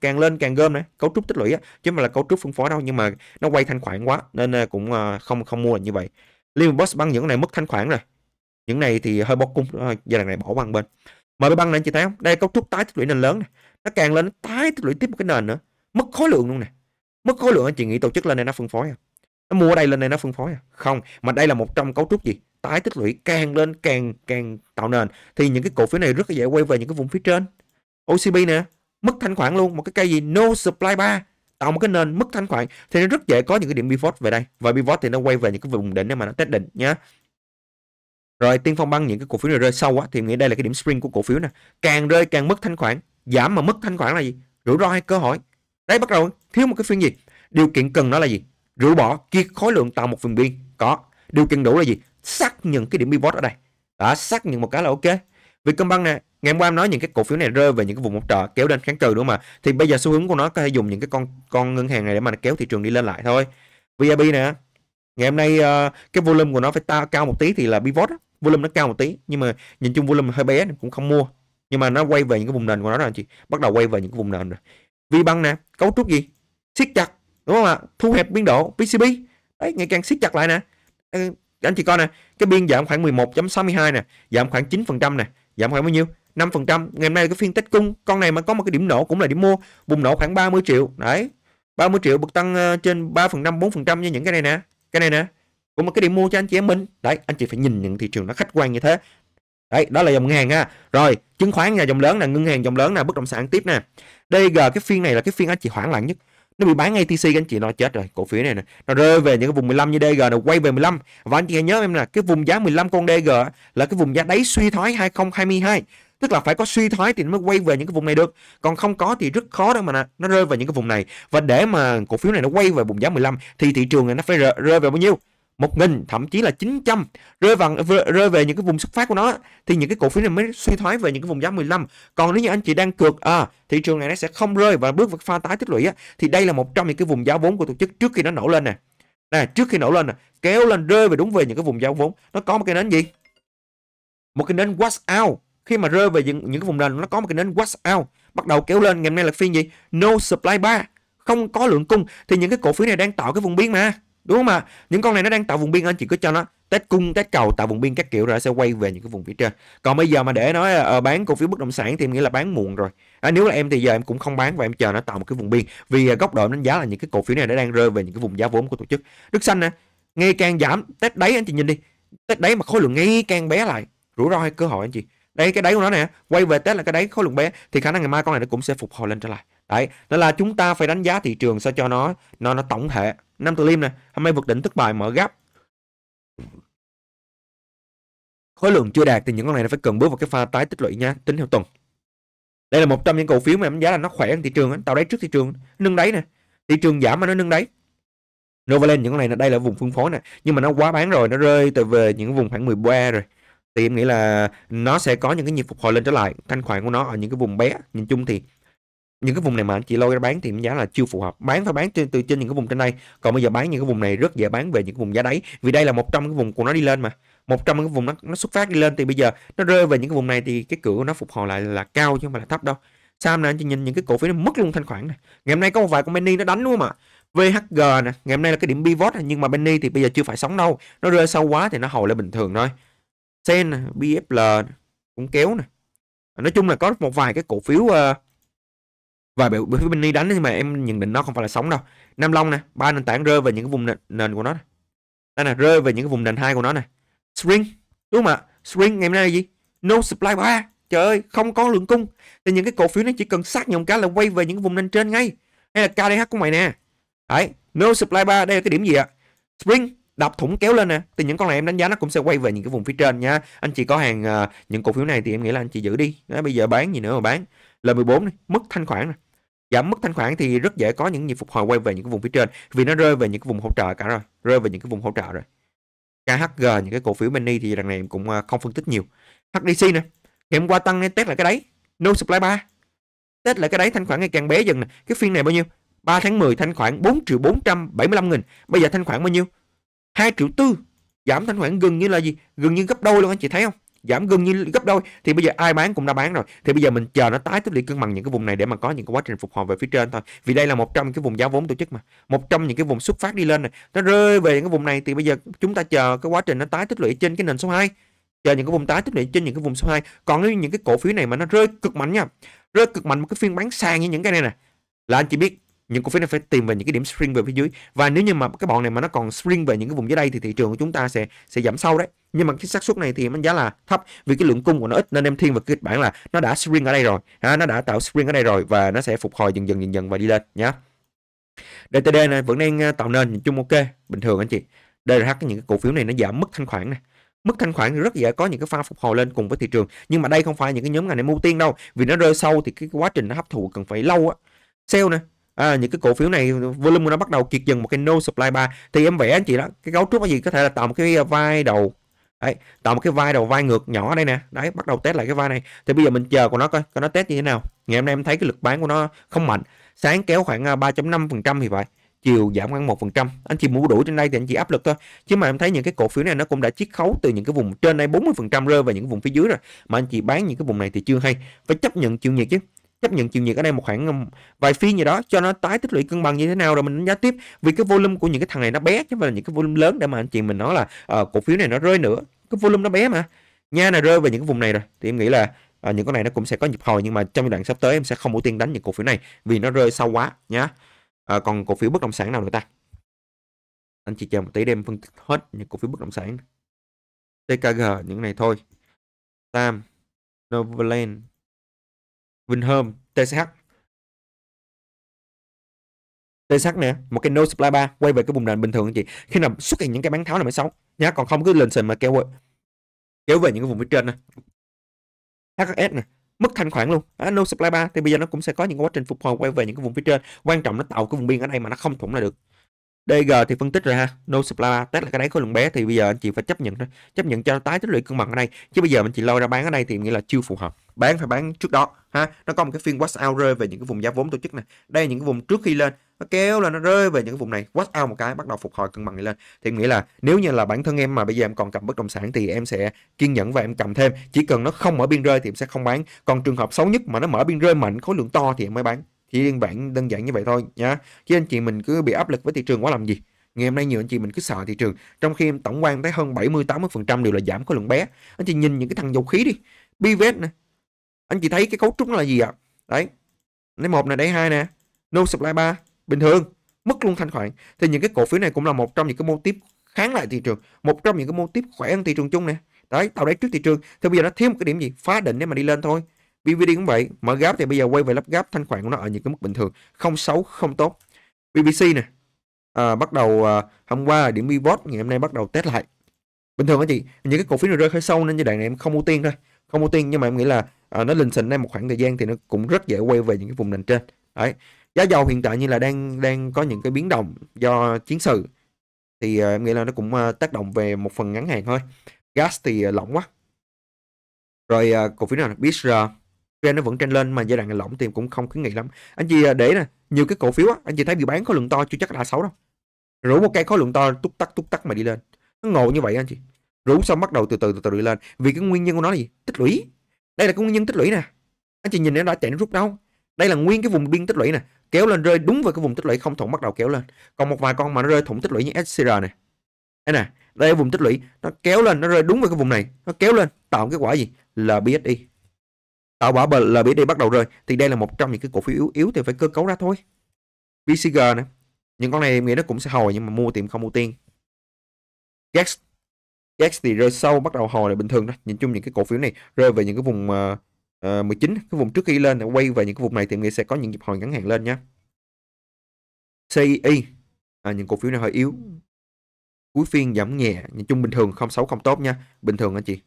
càng lên càng gom này cấu trúc tích lũy á chứ mà là cấu trúc phân phối đâu nhưng mà nó quay thanh khoản quá nên à, cũng à, không không mua là như vậy Liên Boss băng những này mất thanh khoản rồi những này thì hơi bóc cung à, giai đoạn này bỏ băng bên cái băng này chị thấy không đây cấu trúc tái tích lũy nền lớn này. nó càng lên nó tái tích lũy tiếp một cái nền nữa mất khối lượng luôn nè mất khối lượng anh chị nghĩ tổ chức lên này nó phân phối không nó mua ở đây lên đây nó phân phối à không mà đây là một trong cấu trúc gì tái tích lũy càng lên càng càng tạo nền thì những cái cổ phiếu này rất là dễ quay về những cái vùng phía trên OCB nè mất thanh khoản luôn một cái cây gì no supply bar tạo một cái nền mất thanh khoản thì nó rất dễ có những cái điểm pivot về đây và pivot thì nó quay về những cái vùng đỉnh để mà nó test đỉnh nhá rồi tiên phong băng những cái cổ phiếu này rơi sâu á thì nghĩ đây là cái điểm spring của cổ phiếu nè càng rơi càng mất thanh khoản giảm mà mất thanh khoản là gì rủi ro hay cơ hội đấy bắt đầu thiếu một cái phiên gì điều kiện cần nó là gì rũ bỏ kiệt khối lượng tạo một phần biên. Có. Điều kiện đủ là gì? Xác nhận cái điểm pivot ở đây. Đó, xác nhận một cái là ok. Vì công băng nè, ngày hôm qua em nói những cái cổ phiếu này rơi về những cái vùng hỗ trợ kéo lên kháng cự đúng không ạ? Thì bây giờ xu hướng của nó có thể dùng những cái con con ngân hàng này để mà kéo thị trường đi lên lại thôi. Vip nè, ngày hôm nay ờ, cái volume của nó phải ta, cao một tí thì là pivot volume nó cao một tí nhưng mà nhìn chung volume hơi bé cũng không mua nhưng mà nó quay về những cái vùng nền của nó rồi anh chị bắt đầu quay về những cái vùng nền rồi vi băng nè cấu trúc gì siết chặt đúng không ạ thu hẹp biên độ PCB đấy ngày càng siết chặt lại nè ờ, anh chị coi nè cái biên giảm khoảng 11.62 nè giảm khoảng 9% nè giảm khoảng bao nhiêu 5% ngày hôm nay cái phiên tích cung con này mà có một cái điểm nổ cũng là điểm mua bùng nổ khoảng 30 triệu đấy 30 triệu bật tăng ờ, trên 3% 4% như những cái này nè cái này nè cũng một cái điểm mua cho anh chị em mình đấy anh chị phải nhìn những thị trường nó khách quan như thế đấy đó là dòng hàng ha rồi chứng khoán là dòng lớn là ngân hàng dòng lớn là bất động sản tiếp nè đây g cái phiên này là cái phiên anh chị hoảng loạn nhất nó bị bán ATC các anh chị nó chết rồi cổ phiếu này này nó rơi về những cái vùng 15 như DG này quay về 15 và anh chị hãy nhớ em là cái vùng giá 15 con DG là cái vùng giá đáy suy thoái 2022 tức là phải có suy thoái thì nó mới quay về những cái vùng này được còn không có thì rất khó đó mà nè. nó rơi vào những cái vùng này và để mà cổ phiếu này nó quay về vùng giá 15 thì thị trường này nó phải rơi về bao nhiêu 1000 thậm chí là 900 rơi vào rơi về những cái vùng xuất phát của nó thì những cái cổ phiếu này mới suy thoái về những cái vùng giá 15 còn nếu như anh chị đang cược à, thị trường này nó sẽ không rơi và bước vào pha tái tích lũy á, thì đây là một trong những cái vùng giá vốn của tổ chức trước khi nó nổ lên nè nè trước khi nổ lên nè kéo lên rơi về đúng về những cái vùng giá vốn nó có một cái nến gì một cái nến wash out khi mà rơi về những, những cái vùng nền nó có một cái nến wash out bắt đầu kéo lên ngày hôm nay là phiên gì no supply bar không có lượng cung thì những cái cổ phiếu này đang tạo cái vùng biên mà đúng không ạ những con này nó đang tạo vùng biên anh chị cứ cho nó test cung test cầu tạo vùng biên các kiểu rồi sẽ quay về những cái vùng phía trên còn bây giờ mà để nói à, bán cổ phiếu bất động sản thì em nghĩ là bán muộn rồi à, nếu là em thì giờ em cũng không bán và em chờ nó tạo một cái vùng biên vì à, góc độ đánh giá là những cái cổ phiếu này nó đang rơi về những cái vùng giá vốn của tổ chức đức xanh nè ngày càng giảm test đáy anh chị nhìn đi test đáy mà khối lượng ngay càng bé lại rủi ro hay cơ hội anh chị đây cái đáy của nó nè quay về test là cái đáy khối lượng bé thì khả năng ngày mai con này nó cũng sẽ phục hồi lên trở lại Đấy, đó là chúng ta phải đánh giá thị trường sao cho nó nó nó tổng thể. năm Từ Liêm này, hôm nay vượt đỉnh thất bại mở gấp. Khối lượng chưa đạt thì những con này nó phải cần bước vào cái pha tái tích lũy nha, tính theo tuần. Đây là một trong những cổ phiếu mà em đánh giá là nó khỏe hơn thị trường, ấy. tạo đáy trước thị trường, nâng đáy nè. Thị trường giảm mà nó nâng đáy. Novaland những con này là đây là vùng phân phối nè, nhưng mà nó quá bán rồi, nó rơi từ về những vùng khoảng 13 rồi thì em nghĩ là nó sẽ có những cái nhịp phục hồi lên trở lại thanh khoản của nó ở những cái vùng bé nhìn chung thì những cái vùng này mà anh chị lôi ra bán thì giá là chưa phù hợp bán phải bán từ, từ trên những cái vùng trên đây còn bây giờ bán những cái vùng này rất dễ bán về những cái vùng giá đáy vì đây là một trong cái vùng của nó đi lên mà một trong cái vùng nó, nó xuất phát đi lên thì bây giờ nó rơi về những cái vùng này thì cái cửa của nó phục hồi lại là cao chứ không phải là thấp đâu sao nè anh chị nhìn những cái cổ phiếu nó mất luôn thanh khoản này ngày hôm nay có một vài con penny nó đánh đúng không ạ VHG nè ngày hôm nay là cái điểm pivot này, nhưng mà penny thì bây giờ chưa phải sống đâu nó rơi sâu quá thì nó hồi lại bình thường thôi Sen BFL cũng kéo nè nói chung là có một vài cái cổ phiếu uh, và biểu biểu Benny đánh nhưng mà em nhận định nó không phải là sống đâu Nam Long nè ba nền tảng rơi về những cái vùng nền, nền của nó này đây nè rơi về những cái vùng nền hai của nó nè Spring đúng không ạ Spring ngày hôm nay là gì no supply ba trời ơi không có lượng cung thì những cái cổ phiếu nó chỉ cần sát nhầm cái là quay về những vùng nền trên ngay hay là KDH của mày nè đấy no supply ba đây là cái điểm gì ạ Spring đập thủng kéo lên nè thì những con này em đánh giá nó cũng sẽ quay về những cái vùng phía trên nha anh chị có hàng uh, những cổ phiếu này thì em nghĩ là anh chị giữ đi đó, bây giờ bán gì nữa mà bán là 14 này mất thanh khoản này giảm mức thanh khoản thì rất dễ có những nhịp phục hồi quay về những cái vùng phía trên vì nó rơi về những cái vùng hỗ trợ cả rồi rơi về những cái vùng hỗ trợ rồi KHG những cái cổ phiếu mini thì đằng này cũng à, không phân tích nhiều HDC nè hôm qua tăng nên test lại cái đấy no supply 3 test lại cái đấy thanh khoản ngày càng bé dần nè cái phiên này bao nhiêu 3 tháng 10 thanh khoản 4 triệu 475 nghìn bây giờ thanh khoản bao nhiêu 2 triệu tư giảm thanh khoản gần như là gì gần như gấp đôi luôn anh chị thấy không giảm gần như gấp đôi thì bây giờ ai bán cũng đã bán rồi thì bây giờ mình chờ nó tái tích lũy cân bằng những cái vùng này để mà có những cái quá trình phục hồi về phía trên thôi vì đây là một trong cái vùng giá vốn tổ chức mà một trong những cái vùng xuất phát đi lên này nó rơi về những cái vùng này thì bây giờ chúng ta chờ cái quá trình nó tái tích lũy trên cái nền số 2 chờ những cái vùng tái tích lũy trên những cái vùng số 2 còn những cái cổ phiếu này mà nó rơi cực mạnh nha rơi cực mạnh một cái phiên bán sàn như những cái này nè là anh chị biết những cổ phiếu này phải tìm về những cái điểm spring về phía dưới và nếu như mà cái bọn này mà nó còn spring về những cái vùng dưới đây thì thị trường của chúng ta sẽ sẽ giảm sâu đấy nhưng mà cái xác suất này thì em đánh giá là thấp vì cái lượng cung của nó ít nên em thiên vào kịch bản là nó đã spring ở đây rồi à, nó đã tạo spring ở đây rồi và nó sẽ phục hồi dần dần dần dần và đi lên nhé DTD này vẫn đang à, tạo nền nhìn chung ok bình thường anh chị DRH những cái cổ phiếu này nó giảm mức thanh khoản này mức thanh khoản thì rất dễ có những cái pha phục hồi lên cùng với thị trường nhưng mà đây không phải những cái nhóm ngành này mua tiên đâu vì nó rơi sâu thì cái quá trình nó hấp thụ cần phải lâu á sale nè à, những cái cổ phiếu này volume nó bắt đầu kiệt dần một cái no supply bar thì em vẽ anh chị đó cái cấu trúc cái gì có thể là tạo một cái vai đầu đấy tạo một cái vai đầu vai ngược nhỏ đây nè đấy bắt đầu test lại cái vai này thì bây giờ mình chờ của nó coi coi nó test như thế nào ngày hôm nay em thấy cái lực bán của nó không mạnh sáng kéo khoảng 3.5% à, thì vậy chiều giảm khoảng trăm Anh chị mua đuổi trên đây thì anh chị áp lực thôi. Chứ mà em thấy những cái cổ phiếu này nó cũng đã chiết khấu từ những cái vùng trên đây 40% rơi vào những vùng phía dưới rồi. Mà anh chị bán những cái vùng này thì chưa hay. Phải chấp nhận chịu nhiệt chứ chấp nhận chịu nhiệt ở đây một khoảng um, vài phiên gì đó cho nó tái tích lũy cân bằng như thế nào rồi mình đánh giá tiếp vì cái volume của những cái thằng này nó bé chứ không phải là những cái volume lớn để mà anh chị mình nói là uh, cổ phiếu này nó rơi nữa cái volume nó bé mà nha này rơi về những cái vùng này rồi thì em nghĩ là à, những con này nó cũng sẽ có nhịp hồi nhưng mà trong giai đoạn sắp tới em sẽ không ưu tiên đánh những cổ phiếu này vì nó rơi sâu quá nhá à, còn cổ phiếu bất động sản nào nữa ta anh chị chờ một tí đêm phân tích hết những cổ phiếu bất động sản tkg những này thôi tam novaland Vinhome, TCH. TCH nè, một cái no supply bar quay về cái vùng nền bình thường anh chị. Khi nào xuất hiện những cái bán tháo này mới xấu nhá, còn không cứ lên sình mà kéo về kéo về những cái vùng phía trên nè. hs nè, mất thanh khoản luôn. À, no supply bar thì bây giờ nó cũng sẽ có những cái quá trình phục hồi quay về những cái vùng phía trên. Quan trọng nó tạo cái vùng biên ở đây mà nó không thủng là được. DG thì phân tích rồi ha. No supply test là cái đáy khối lượng bé thì bây giờ anh chị phải chấp nhận thôi. Chấp nhận cho nó tái tích lũy cân bằng ở đây. Chứ bây giờ anh chị lôi ra bán ở đây thì nghĩa là chưa phù hợp bán phải bán trước đó ha nó có một cái phiên wash out rơi về những cái vùng giá vốn tổ chức này đây là những cái vùng trước khi lên nó kéo là nó rơi về những cái vùng này wash out một cái bắt đầu phục hồi cân bằng lên thì nghĩa là nếu như là bản thân em mà bây giờ em còn cầm bất động sản thì em sẽ kiên nhẫn và em cầm thêm chỉ cần nó không mở biên rơi thì em sẽ không bán còn trường hợp xấu nhất mà nó mở biên rơi mạnh khối lượng to thì em mới bán chỉ đơn bản đơn giản như vậy thôi nhá chứ anh chị mình cứ bị áp lực với thị trường quá làm gì ngày hôm nay nhiều anh chị mình cứ sợ thị trường trong khi em tổng quan tới hơn 70 80 phần trăm đều là giảm khối lượng bé anh chị nhìn những cái thằng dầu khí đi pivot nè anh chị thấy cái cấu trúc nó là gì ạ à? đấy lấy một nè đấy hai nè no supply ba bình thường mất luôn thanh khoản thì những cái cổ phiếu này cũng là một trong những cái mô tiếp kháng lại thị trường một trong những cái mô tiếp khỏe hơn thị trường chung nè đấy tạo đáy trước thị trường thì bây giờ nó thiếu một cái điểm gì phá đỉnh để mà đi lên thôi BVD cũng vậy mở gáp thì bây giờ quay về lắp gáp thanh khoản của nó ở những cái mức bình thường không xấu không tốt BBC nè à, bắt đầu à, hôm qua điểm pivot ngày hôm nay bắt đầu test lại bình thường đó chị những cái cổ phiếu này rơi hơi sâu nên giai đoạn này em không ưu tiên thôi không ưu tiên nhưng mà em nghĩ là à, nó lình xình đây một khoảng thời gian thì nó cũng rất dễ quay về những cái vùng nền trên đấy giá dầu hiện tại như là đang đang có những cái biến động do chiến sự thì à, em nghĩ là nó cũng à, tác động về một phần ngắn hạn thôi gas thì à, lỏng quá rồi à, cổ phiếu nào BISR ra nó vẫn trên lên mà giai đoạn lỏng thì cũng không khuyến nghị lắm anh chị à, để nè nhiều cái cổ phiếu á anh chị thấy bị bán khối lượng to chưa chắc là xấu đâu rủ một cây khối lượng to túc tắc túc tắc mà đi lên nó ngộ như vậy anh chị rủ xong bắt đầu từ từ từ từ đi lên vì cái nguyên nhân của nó là gì tích lũy đây là cái nguyên nhân tích lũy nè anh chị nhìn nó đã chạy nó rút đâu đây là nguyên cái vùng biên tích lũy nè kéo lên rơi đúng vào cái vùng tích lũy không thủng bắt đầu kéo lên còn một vài con mà nó rơi thủng tích lũy như SCR này đây nè đây là vùng tích lũy nó kéo lên nó rơi đúng vào cái vùng này nó kéo lên tạo cái quả gì là BSI tạo bỏ LBD bắt đầu rơi thì đây là một trong những cái cổ phiếu yếu yếu thì phải cơ cấu ra thôi VCG nè những con này em nghĩ nó cũng sẽ hồi nhưng mà mua tìm không ưu tiên GAX GAX thì rơi sâu bắt đầu hồi là bình thường đó nhìn chung những cái cổ phiếu này rơi về những cái vùng uh, ờ, ờ, 19 cái vùng trước khi lên quay về những cái vùng này thì em nghĩ sẽ có những nhịp hồi ngắn hạn lên nhé CE à, những cổ phiếu này hơi yếu cuối phiên giảm nhẹ nhìn chung bình thường không xấu không tốt nha bình thường anh chị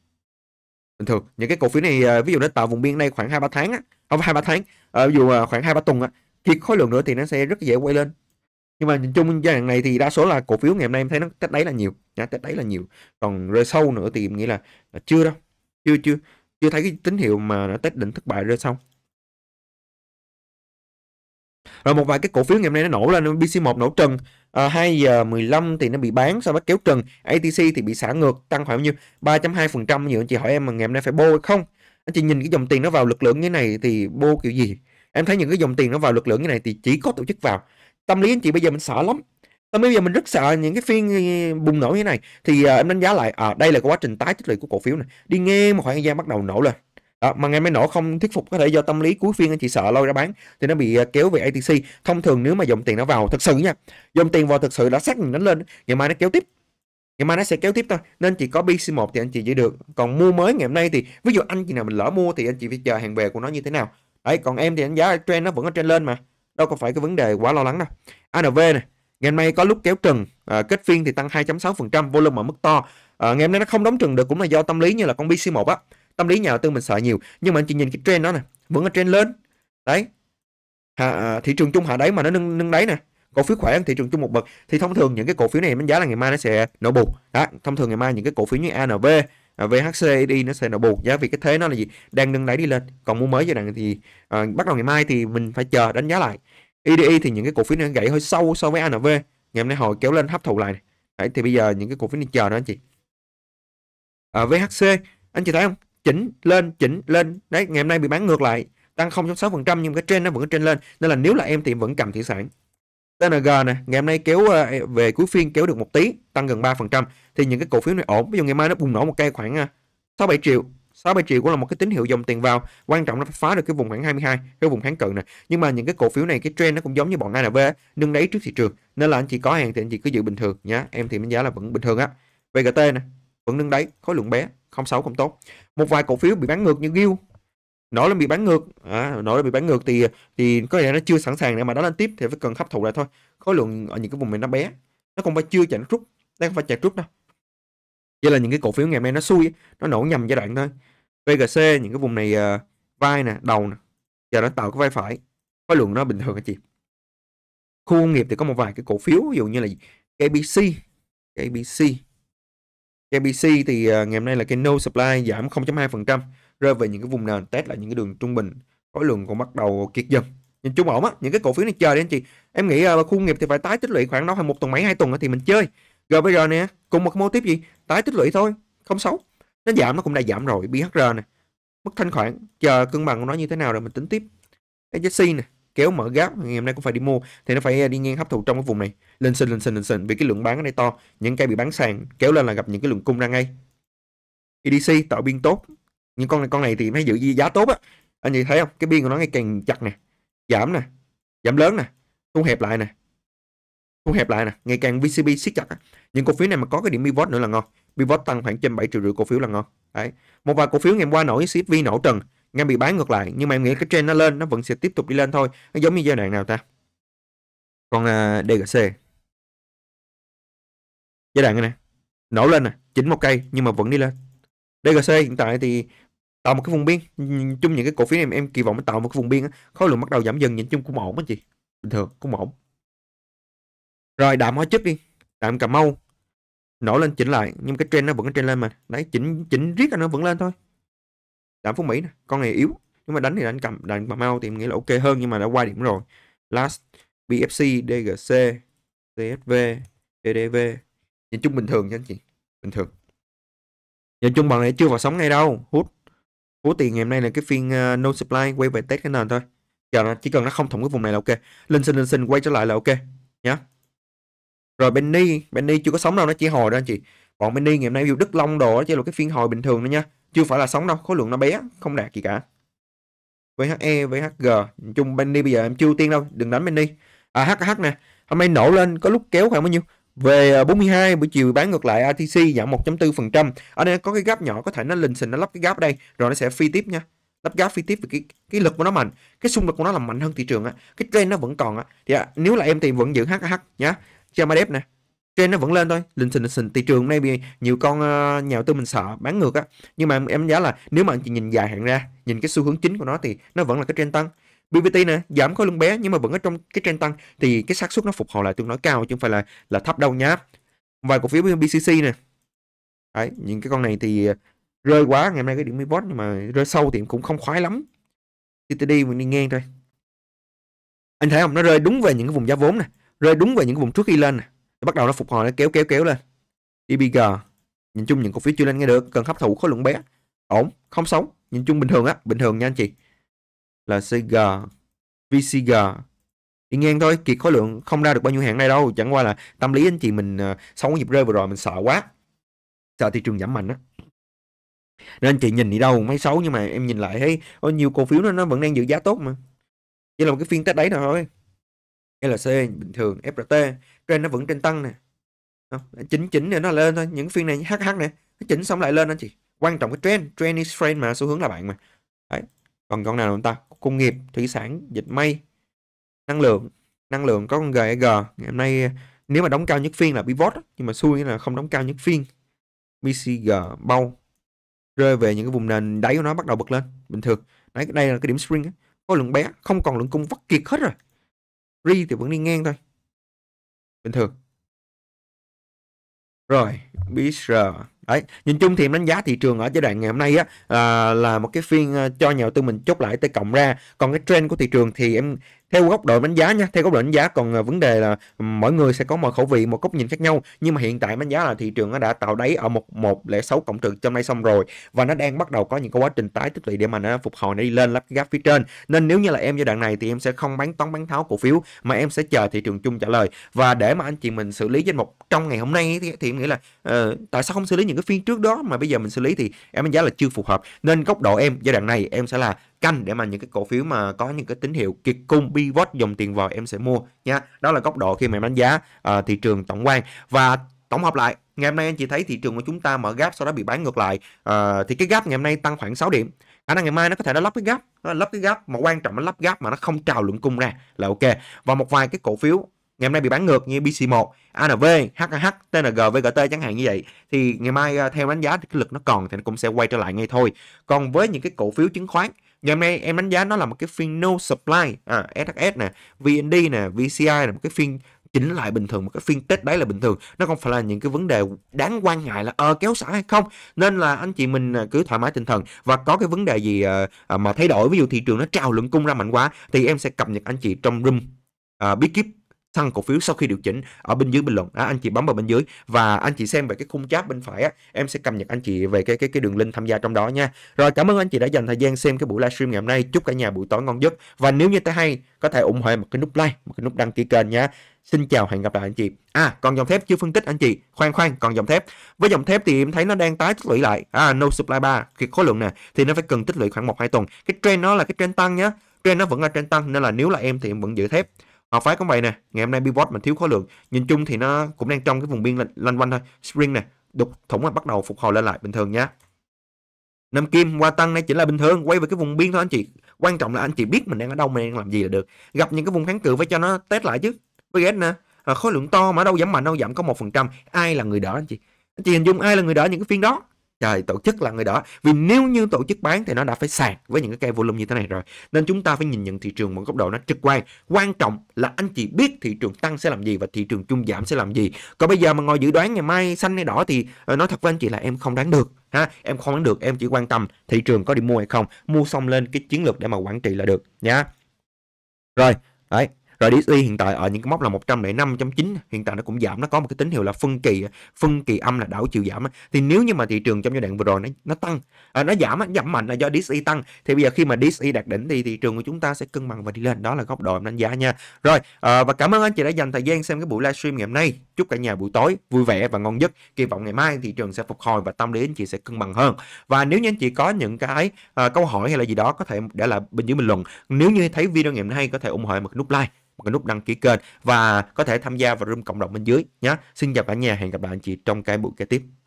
bình thường những cái cổ phiếu này à, ví dụ nó tạo vùng biên đây khoảng hai ba tháng á không hai ba tháng à, ví dụ à, khoảng hai ba tuần á kiệt khối lượng nữa thì nó sẽ rất dễ quay lên nhưng mà nhìn chung giai đoạn này thì đa số là cổ phiếu ngày hôm nay em thấy nó tết đấy là nhiều nha tết đấy là nhiều còn rơi sâu nữa thì em nghĩ là, là chưa đâu chưa chưa chưa thấy cái tín hiệu mà nó tết đỉnh thất bại rơi xong rồi một vài cái cổ phiếu ngày hôm nay nó nổ lên BC1 nổ trần à, 2 giờ 15 thì nó bị bán sau đó kéo trần ATC thì bị xả ngược tăng khoảng nhiêu 3.2% nhiều anh chị hỏi em mà ngày hôm nay phải bô hay không anh chị nhìn cái dòng tiền nó vào lực lượng như này thì bô kiểu gì em thấy những cái dòng tiền nó vào lực lượng như này thì chỉ có tổ chức vào tâm lý anh chị bây giờ mình sợ lắm tâm lý bây giờ mình rất sợ những cái phiên ờ, bùng nổ như này thì à, em đánh giá lại à, đây là quá trình tái tích lũy của cổ phiếu này đi nghe một khoảng thời gian bắt đầu nổ lên đó, ờ, mà ngày mới nổ không thuyết phục có thể do tâm lý cuối phiên anh chị sợ lôi ra bán thì nó bị ờ, kéo về ATC thông thường nếu mà dòng tiền nó vào thật sự nha dòng tiền vào thật sự đã xác định đánh lên ngày mai nó kéo tiếp ngày mai nó sẽ kéo tiếp thôi nên chỉ có BC1 thì anh chị giữ được còn mua mới ngày hôm nay thì ví dụ anh chị nào mình lỡ mua thì anh chị phải chờ hàng về của nó như thế nào đấy còn em thì đánh giá trend nó vẫn ở trên lên mà đâu có phải cái vấn đề quá lo lắng đâu ANV này ngày mai có lúc kéo trần à, kết phiên thì tăng 2.6% volume ở mức to à, ngày hôm nay nó không đóng trần được cũng là do tâm lý như là con BC1 á tâm lý nhà đầu tư mình sợ nhiều nhưng mà anh chị nhìn cái trend đó nè vẫn là trend lên đấy hạ, à, thị trường chung hạ đáy mà nó nâng nâng đáy nè cổ phiếu khỏe hơn thị trường chung một bậc thì thông thường những cái cổ phiếu này đánh giá là ngày mai nó sẽ nổ bù đó thông thường ngày mai những cái cổ phiếu như ANV à, VHC đi nó sẽ nổ bù giá vì cái thế nó là gì đang nâng đáy đi lên còn mua mới giai đoạn thì à, bắt đầu ngày mai thì mình phải chờ đánh giá lại EDI thì những cái cổ phiếu này gãy hơi sâu so với ANV ngày hôm nay hồi kéo lên hấp thụ lại này. Đấy, thì bây giờ những cái cổ phiếu này chờ đó anh chị à, VHC anh chị thấy không chỉnh lên chỉnh lên đấy ngày hôm nay bị bán ngược lại tăng 0.6% nhưng cái trend nó vẫn trên lên nên là nếu là em thì vẫn cầm thủy sản TNG nè ngày hôm nay kéo ờ, về cuối phiên kéo được một tí tăng gần 3% thì những cái cổ phiếu này ổn ví dụ ngày mai nó bùng nổ một cây khoảng 6 ờ, 7 triệu 6 7 triệu cũng là một cái tín hiệu dòng tiền vào quan trọng nó phải phá được cái vùng khoảng 22 cái vùng kháng cự này nhưng mà những cái cổ phiếu này cái trend nó cũng giống như bọn ANV nâng đáy trước thị trường nên là anh chị có hàng thì anh chị cứ giữ bình thường nhá em thì đánh giá là vẫn bình thường á VGT nè vẫn nâng đáy khối lượng bé không xấu không tốt một vài cổ phiếu bị bán ngược như Gil nó là bị bán ngược à, nó là bị bán ngược thì thì có lẽ nó chưa sẵn sàng để mà đánh lên tiếp thì phải cần hấp thụ lại thôi khối lượng ở những cái vùng này nó bé nó không phải chưa chạy rút nó không phải chạy rút đâu vậy là những cái cổ phiếu ngày mai nó xui nó nổ nhầm giai đoạn thôi VGC những cái vùng này uh, vai nè đầu nè giờ nó tạo cái vai phải khối lượng nó bình thường hả chị khu công nghiệp thì có một vài cái cổ phiếu ví dụ như là KBC KBC KBC thì à, ngày hôm nay là cái no supply giảm 0.2% rơi về những cái vùng nền test lại những cái đường trung bình khối lượng cũng bắt đầu kiệt dần nhìn chung ổn á những cái cổ phiếu này chờ đi anh chị em nghĩ là khu nghiệp thì phải tái tích lũy khoảng đó khoảng một tuần mấy hai tuần thì mình chơi bây giờ nè cùng một mô tiếp gì tái tích lũy thôi không xấu nó giảm nó cũng đã giảm rồi BHR nè mức thanh khoản chờ cân bằng của nó như thế nào rồi mình tính tiếp SJC nè kéo mở gáp ngày hôm nay cũng phải đi mua thì nó phải à, đi ngang hấp thụ trong cái vùng này lên sinh lên sinh lên sinh vì cái lượng bán ở đây to những cây bị bán sàn kéo lên là gặp những cái lượng cung ra ngay EDC tạo biên tốt những con này con này thì nó giữ giá tốt á anh chị thấy không cái biên của nó ngày càng chặt nè giảm nè giảm lớn nè thu hẹp lại nè thu hẹp lại nè ngày càng VCB siết chặt những cổ phiếu này mà có cái điểm pivot nữa là ngon pivot tăng khoảng trên bảy triệu rưỡi cổ phiếu là ngon đấy một vài cổ phiếu ngày hôm qua nổi ship vi nổ trần Ngành bị bán ngược lại nhưng mà em nghĩ cái trend nó lên nó vẫn sẽ tiếp tục đi lên thôi nó giống như giai đoạn nào ta còn uh, à, DGC giai đoạn này nè nổ lên nè chỉnh một cây nhưng mà vẫn đi lên DGC hiện tại thì tạo một cái vùng biên chung những cái cổ phiếu này em, em kỳ vọng nó tạo một cái vùng biên khối lượng bắt đầu giảm dần nhìn chung cũng ổn anh chị bình thường cũng ổn rồi đạm hóa chất đi đạm cà mau nổ lên chỉnh lại nhưng cái trend nó vẫn trên lên mà đấy chỉnh chỉnh riết là nó vẫn lên thôi đảo phú mỹ con này yếu nhưng mà đánh thì đánh cầm đánh cà mau thì em nghĩ là ok hơn nhưng mà đã qua điểm rồi last bfc dgc csv ddv nhìn chung bình thường nha anh chị bình thường nhìn chung bọn này chưa vào sóng ngay đâu hút hút tiền ngày hôm nay là cái phiên uh, no supply quay về test cái nền thôi giờ nó chỉ cần nó không thủng cái vùng này là ok linh sinh linh sinh quay trở lại là ok nhá rồi Benny Benny chưa có sóng đâu nó chỉ hồi đó anh chị bọn Benny ngày hôm nay dù Đức Long đồ đó chỉ là cái phiên hồi bình thường đó nha chưa phải là sóng đâu khối lượng nó bé không đạt gì cả VHE VHG chung Benny bây giờ em chưa tiên đâu đừng đánh Benny à HH nè hôm nay nổ lên có lúc kéo khoảng bao nhiêu về 42 à, buổi chiều bán ngược lại ATC giảm 1.4% ở đây có cái gáp nhỏ có thể nó lình xình nó lắp cái gáp đây rồi nó sẽ phi tiếp nha lắp gáp phi tiếp vì cái cái lực của nó mạnh cái xung lực của nó là mạnh hơn thị trường á cái trend nó vẫn còn á thì à, nếu là em thì vẫn giữ HH nhá Chamadep nè trên nó vẫn lên thôi linh sinh sinh thị trường này bị nhiều con ờ, nhà đầu tư mình sợ bán ngược á nhưng mà em giá là nếu mà anh chị nhìn dài hạn ra nhìn cái xu hướng chính của nó thì nó vẫn là cái trend tăng BVT nè giảm khối lượng bé nhưng mà vẫn ở trong cái trend tăng thì cái xác suất nó phục hồi lại tương đối cao chứ không phải là là thấp đâu nhá vài cổ phiếu BCC nè Đấy, những cái con này thì rơi quá ngày hôm nay cái điểm pivot nhưng mà rơi sâu thì cũng không khoái lắm TTD mình đi ngang thôi anh thấy không nó rơi đúng về những cái vùng giá vốn nè rơi đúng về những cái vùng trước khi lên nè bắt đầu nó phục hồi nó kéo kéo kéo lên DBG nhìn chung những cổ phiếu chưa lên nghe được cần hấp thụ khối lượng bé ổn không xấu nhìn chung bình thường á bình thường nha anh chị là CG VCG đi ngang thôi kiệt khối lượng không ra được bao nhiêu hàng đây đâu chẳng qua là tâm lý anh chị mình uh, ờ, sống nhịp rơi vừa rồi mình sợ quá sợ thị trường giảm mạnh á nên anh chị nhìn đi đâu mấy xấu nhưng mà em nhìn lại thấy có nhiều cổ phiếu nó nó vẫn đang giữ giá tốt mà chỉ là một cái phiên tết đấy thôi LC bình thường FRT trên nó vẫn trên tăng nè chỉnh chỉnh để nó lên thôi những phiên này hh nè nó chỉnh xong lại lên anh chị quan trọng cái trend trend is trend mà xu hướng là bạn mà Đấy. còn con nào chúng ta công nghiệp thủy sản dịch may năng lượng năng lượng có con GEG ngày hôm nay nếu mà đóng cao nhất phiên là pivot nhưng mà xui là không đóng cao nhất phiên BCG bao rơi về những cái vùng nền đáy của nó bắt đầu bật lên bình thường đấy đây là cái điểm spring ấy. có lượng bé không còn lượng cung vắt kiệt hết rồi ri thì vẫn đi ngang thôi bình thường rồi BSR Đấy, nhìn chung thì em đánh giá thị trường ở giai đoạn ngày hôm nay á à, là một cái phiên à, cho nhà đầu tư mình chốt lại tới cộng ra. Còn cái trend của thị trường thì em theo góc độ đánh giá nha theo góc độ đánh giá còn à, vấn đề là mỗi người sẽ có một khẩu vị một góc nhìn khác nhau nhưng mà hiện tại đánh giá là thị trường nó đã tạo đáy ở một một lẻ sáu cộng trừ trong nay xong rồi và nó đang bắt đầu có những cái quá trình tái tích lũy để mà nó phục hồi nó đi lên lắp gap phía trên nên nếu như là em giai đoạn này thì em sẽ không bán tống bán tháo cổ phiếu mà em sẽ chờ thị trường chung trả lời và để mà anh chị mình xử lý danh một trong ngày hôm nay thì, thì em nghĩ là uh, tại sao không xử lý những cái phiên trước đó mà bây giờ mình xử lý thì em đánh giá là chưa phù hợp nên góc độ em giai đoạn này em sẽ là canh để mà những cái cổ phiếu mà có những cái tín hiệu kiệt cung pivot dòng tiền vào em sẽ mua nha đó là góc độ khi mà em đánh giá uh, thị trường tổng quan và tổng hợp lại ngày hôm nay anh chị thấy thị trường của chúng ta mở gap sau đó bị bán ngược lại uh, thì cái gap ngày hôm nay tăng khoảng 6 điểm khả năng ngày mai nó có thể nó lắp cái gap nó lắp cái gap mà quan trọng nó lắp gap mà nó không trào lượng cung ra là ok và một vài cái cổ phiếu ngày hôm nay bị bán ngược như BC1, ANV, HAH, TNG, VGT chẳng hạn như vậy thì ngày mai à, theo đánh giá cái lực nó còn thì nó cũng sẽ quay trở lại ngay thôi. Còn với những cái cổ phiếu chứng khoán ngày hôm nay em đánh giá nó là một cái phiên no supply à, SHS nè, VND nè, VCI là một cái phiên chỉnh lại bình thường một cái phiên tết đấy là bình thường nó không phải là những cái vấn đề đáng quan ngại là ờ kéo xả hay không nên là anh chị mình à, cứ thoải mái tinh thần và có cái vấn đề gì à, mà thay đổi ví dụ thị trường nó trào lượng cung ra mạnh quá thì em sẽ cập nhật anh chị trong room uh, bí kíp thăng cổ phiếu sau khi điều chỉnh ở bên dưới bình luận à, anh chị bấm vào bên dưới và anh chị xem về cái khung chat bên phải á, em sẽ cập nhật anh chị về cái cái cái đường link tham gia trong đó nha rồi cảm ơn anh chị đã dành thời gian xem cái buổi livestream ngày hôm nay chúc cả nhà buổi tối ngon giấc và nếu như thấy hay có thể ủng hộ em một cái nút like một cái nút đăng ký kênh nha xin chào hẹn gặp lại anh chị à còn dòng thép chưa phân tích anh chị khoan khoan còn dòng thép với dòng thép thì em thấy nó đang tái tích lũy lại à no supply bar cái khối lượng nè thì nó phải cần tích lũy khoảng một hai tuần cái trend nó là cái trend tăng nhá trend nó vẫn là trend tăng nên là nếu là em thì em vẫn giữ thép Hòa Phát cũng vậy nè, ngày hôm nay pivot mà thiếu khối lượng. Nhìn chung thì nó cũng đang trong cái vùng biên lanh quanh thôi. Spring nè, đục thủng là bắt đầu phục hồi lên lại bình thường nhé. Nam Kim qua tăng này chỉ là bình thường, quay về cái vùng biên thôi anh chị. Quan trọng là anh chị biết mình đang ở đâu, mình đang làm gì là được. Gặp những cái vùng kháng cự phải cho nó test lại chứ. vs nè, à, khối lượng to mà đâu giảm mạnh đâu giảm có một phần trăm Ai là người đỡ anh chị? Anh chị hình dung ai là người đỡ những cái phiên đó? trời tổ chức là người đó vì nếu như tổ chức bán thì nó đã phải sàn với những cái cây volume như thế này rồi nên chúng ta phải nhìn nhận thị trường một góc độ nó trực quan quan trọng là anh chị biết thị trường tăng sẽ làm gì và thị trường chung giảm sẽ làm gì còn bây giờ mà ngồi dự đoán ngày mai xanh hay đỏ thì ờ, nói thật với anh chị là em không đoán được ha em không đoán được em chỉ quan tâm thị trường có đi mua hay không mua xong lên cái chiến lược để mà quản trị là được nhá rồi đấy rồi RSI hiện tại ở những cái mốc là 105.9 hiện tại nó cũng giảm nó có một cái tín hiệu là phân kỳ phân kỳ âm là đảo chiều giảm thì nếu như mà thị trường trong giai đoạn vừa rồi nó nó tăng à, nó giảm nó giảm mạnh là do DXY tăng thì bây giờ khi mà DXY đạt đỉnh thì thị trường của chúng ta sẽ cân bằng và đi lên đó là góc độ em đánh giá nha rồi à, và cảm ơn anh chị đã dành thời gian xem cái buổi livestream ngày hôm nay chúc cả nhà buổi tối vui vẻ và ngon giấc kỳ vọng ngày mai thị trường sẽ phục hồi và tâm lý anh chị sẽ cân bằng hơn và nếu như anh chị có những cái à, câu hỏi hay là gì đó có thể để lại bên dưới bình luận nếu như thấy video ngày hôm nay có thể ủng hộ một nút like cái nút đăng ký kênh và có thể tham gia vào room cộng đồng bên dưới nhé. Xin chào cả nhà, hẹn gặp lại anh chị trong cái buổi kế tiếp.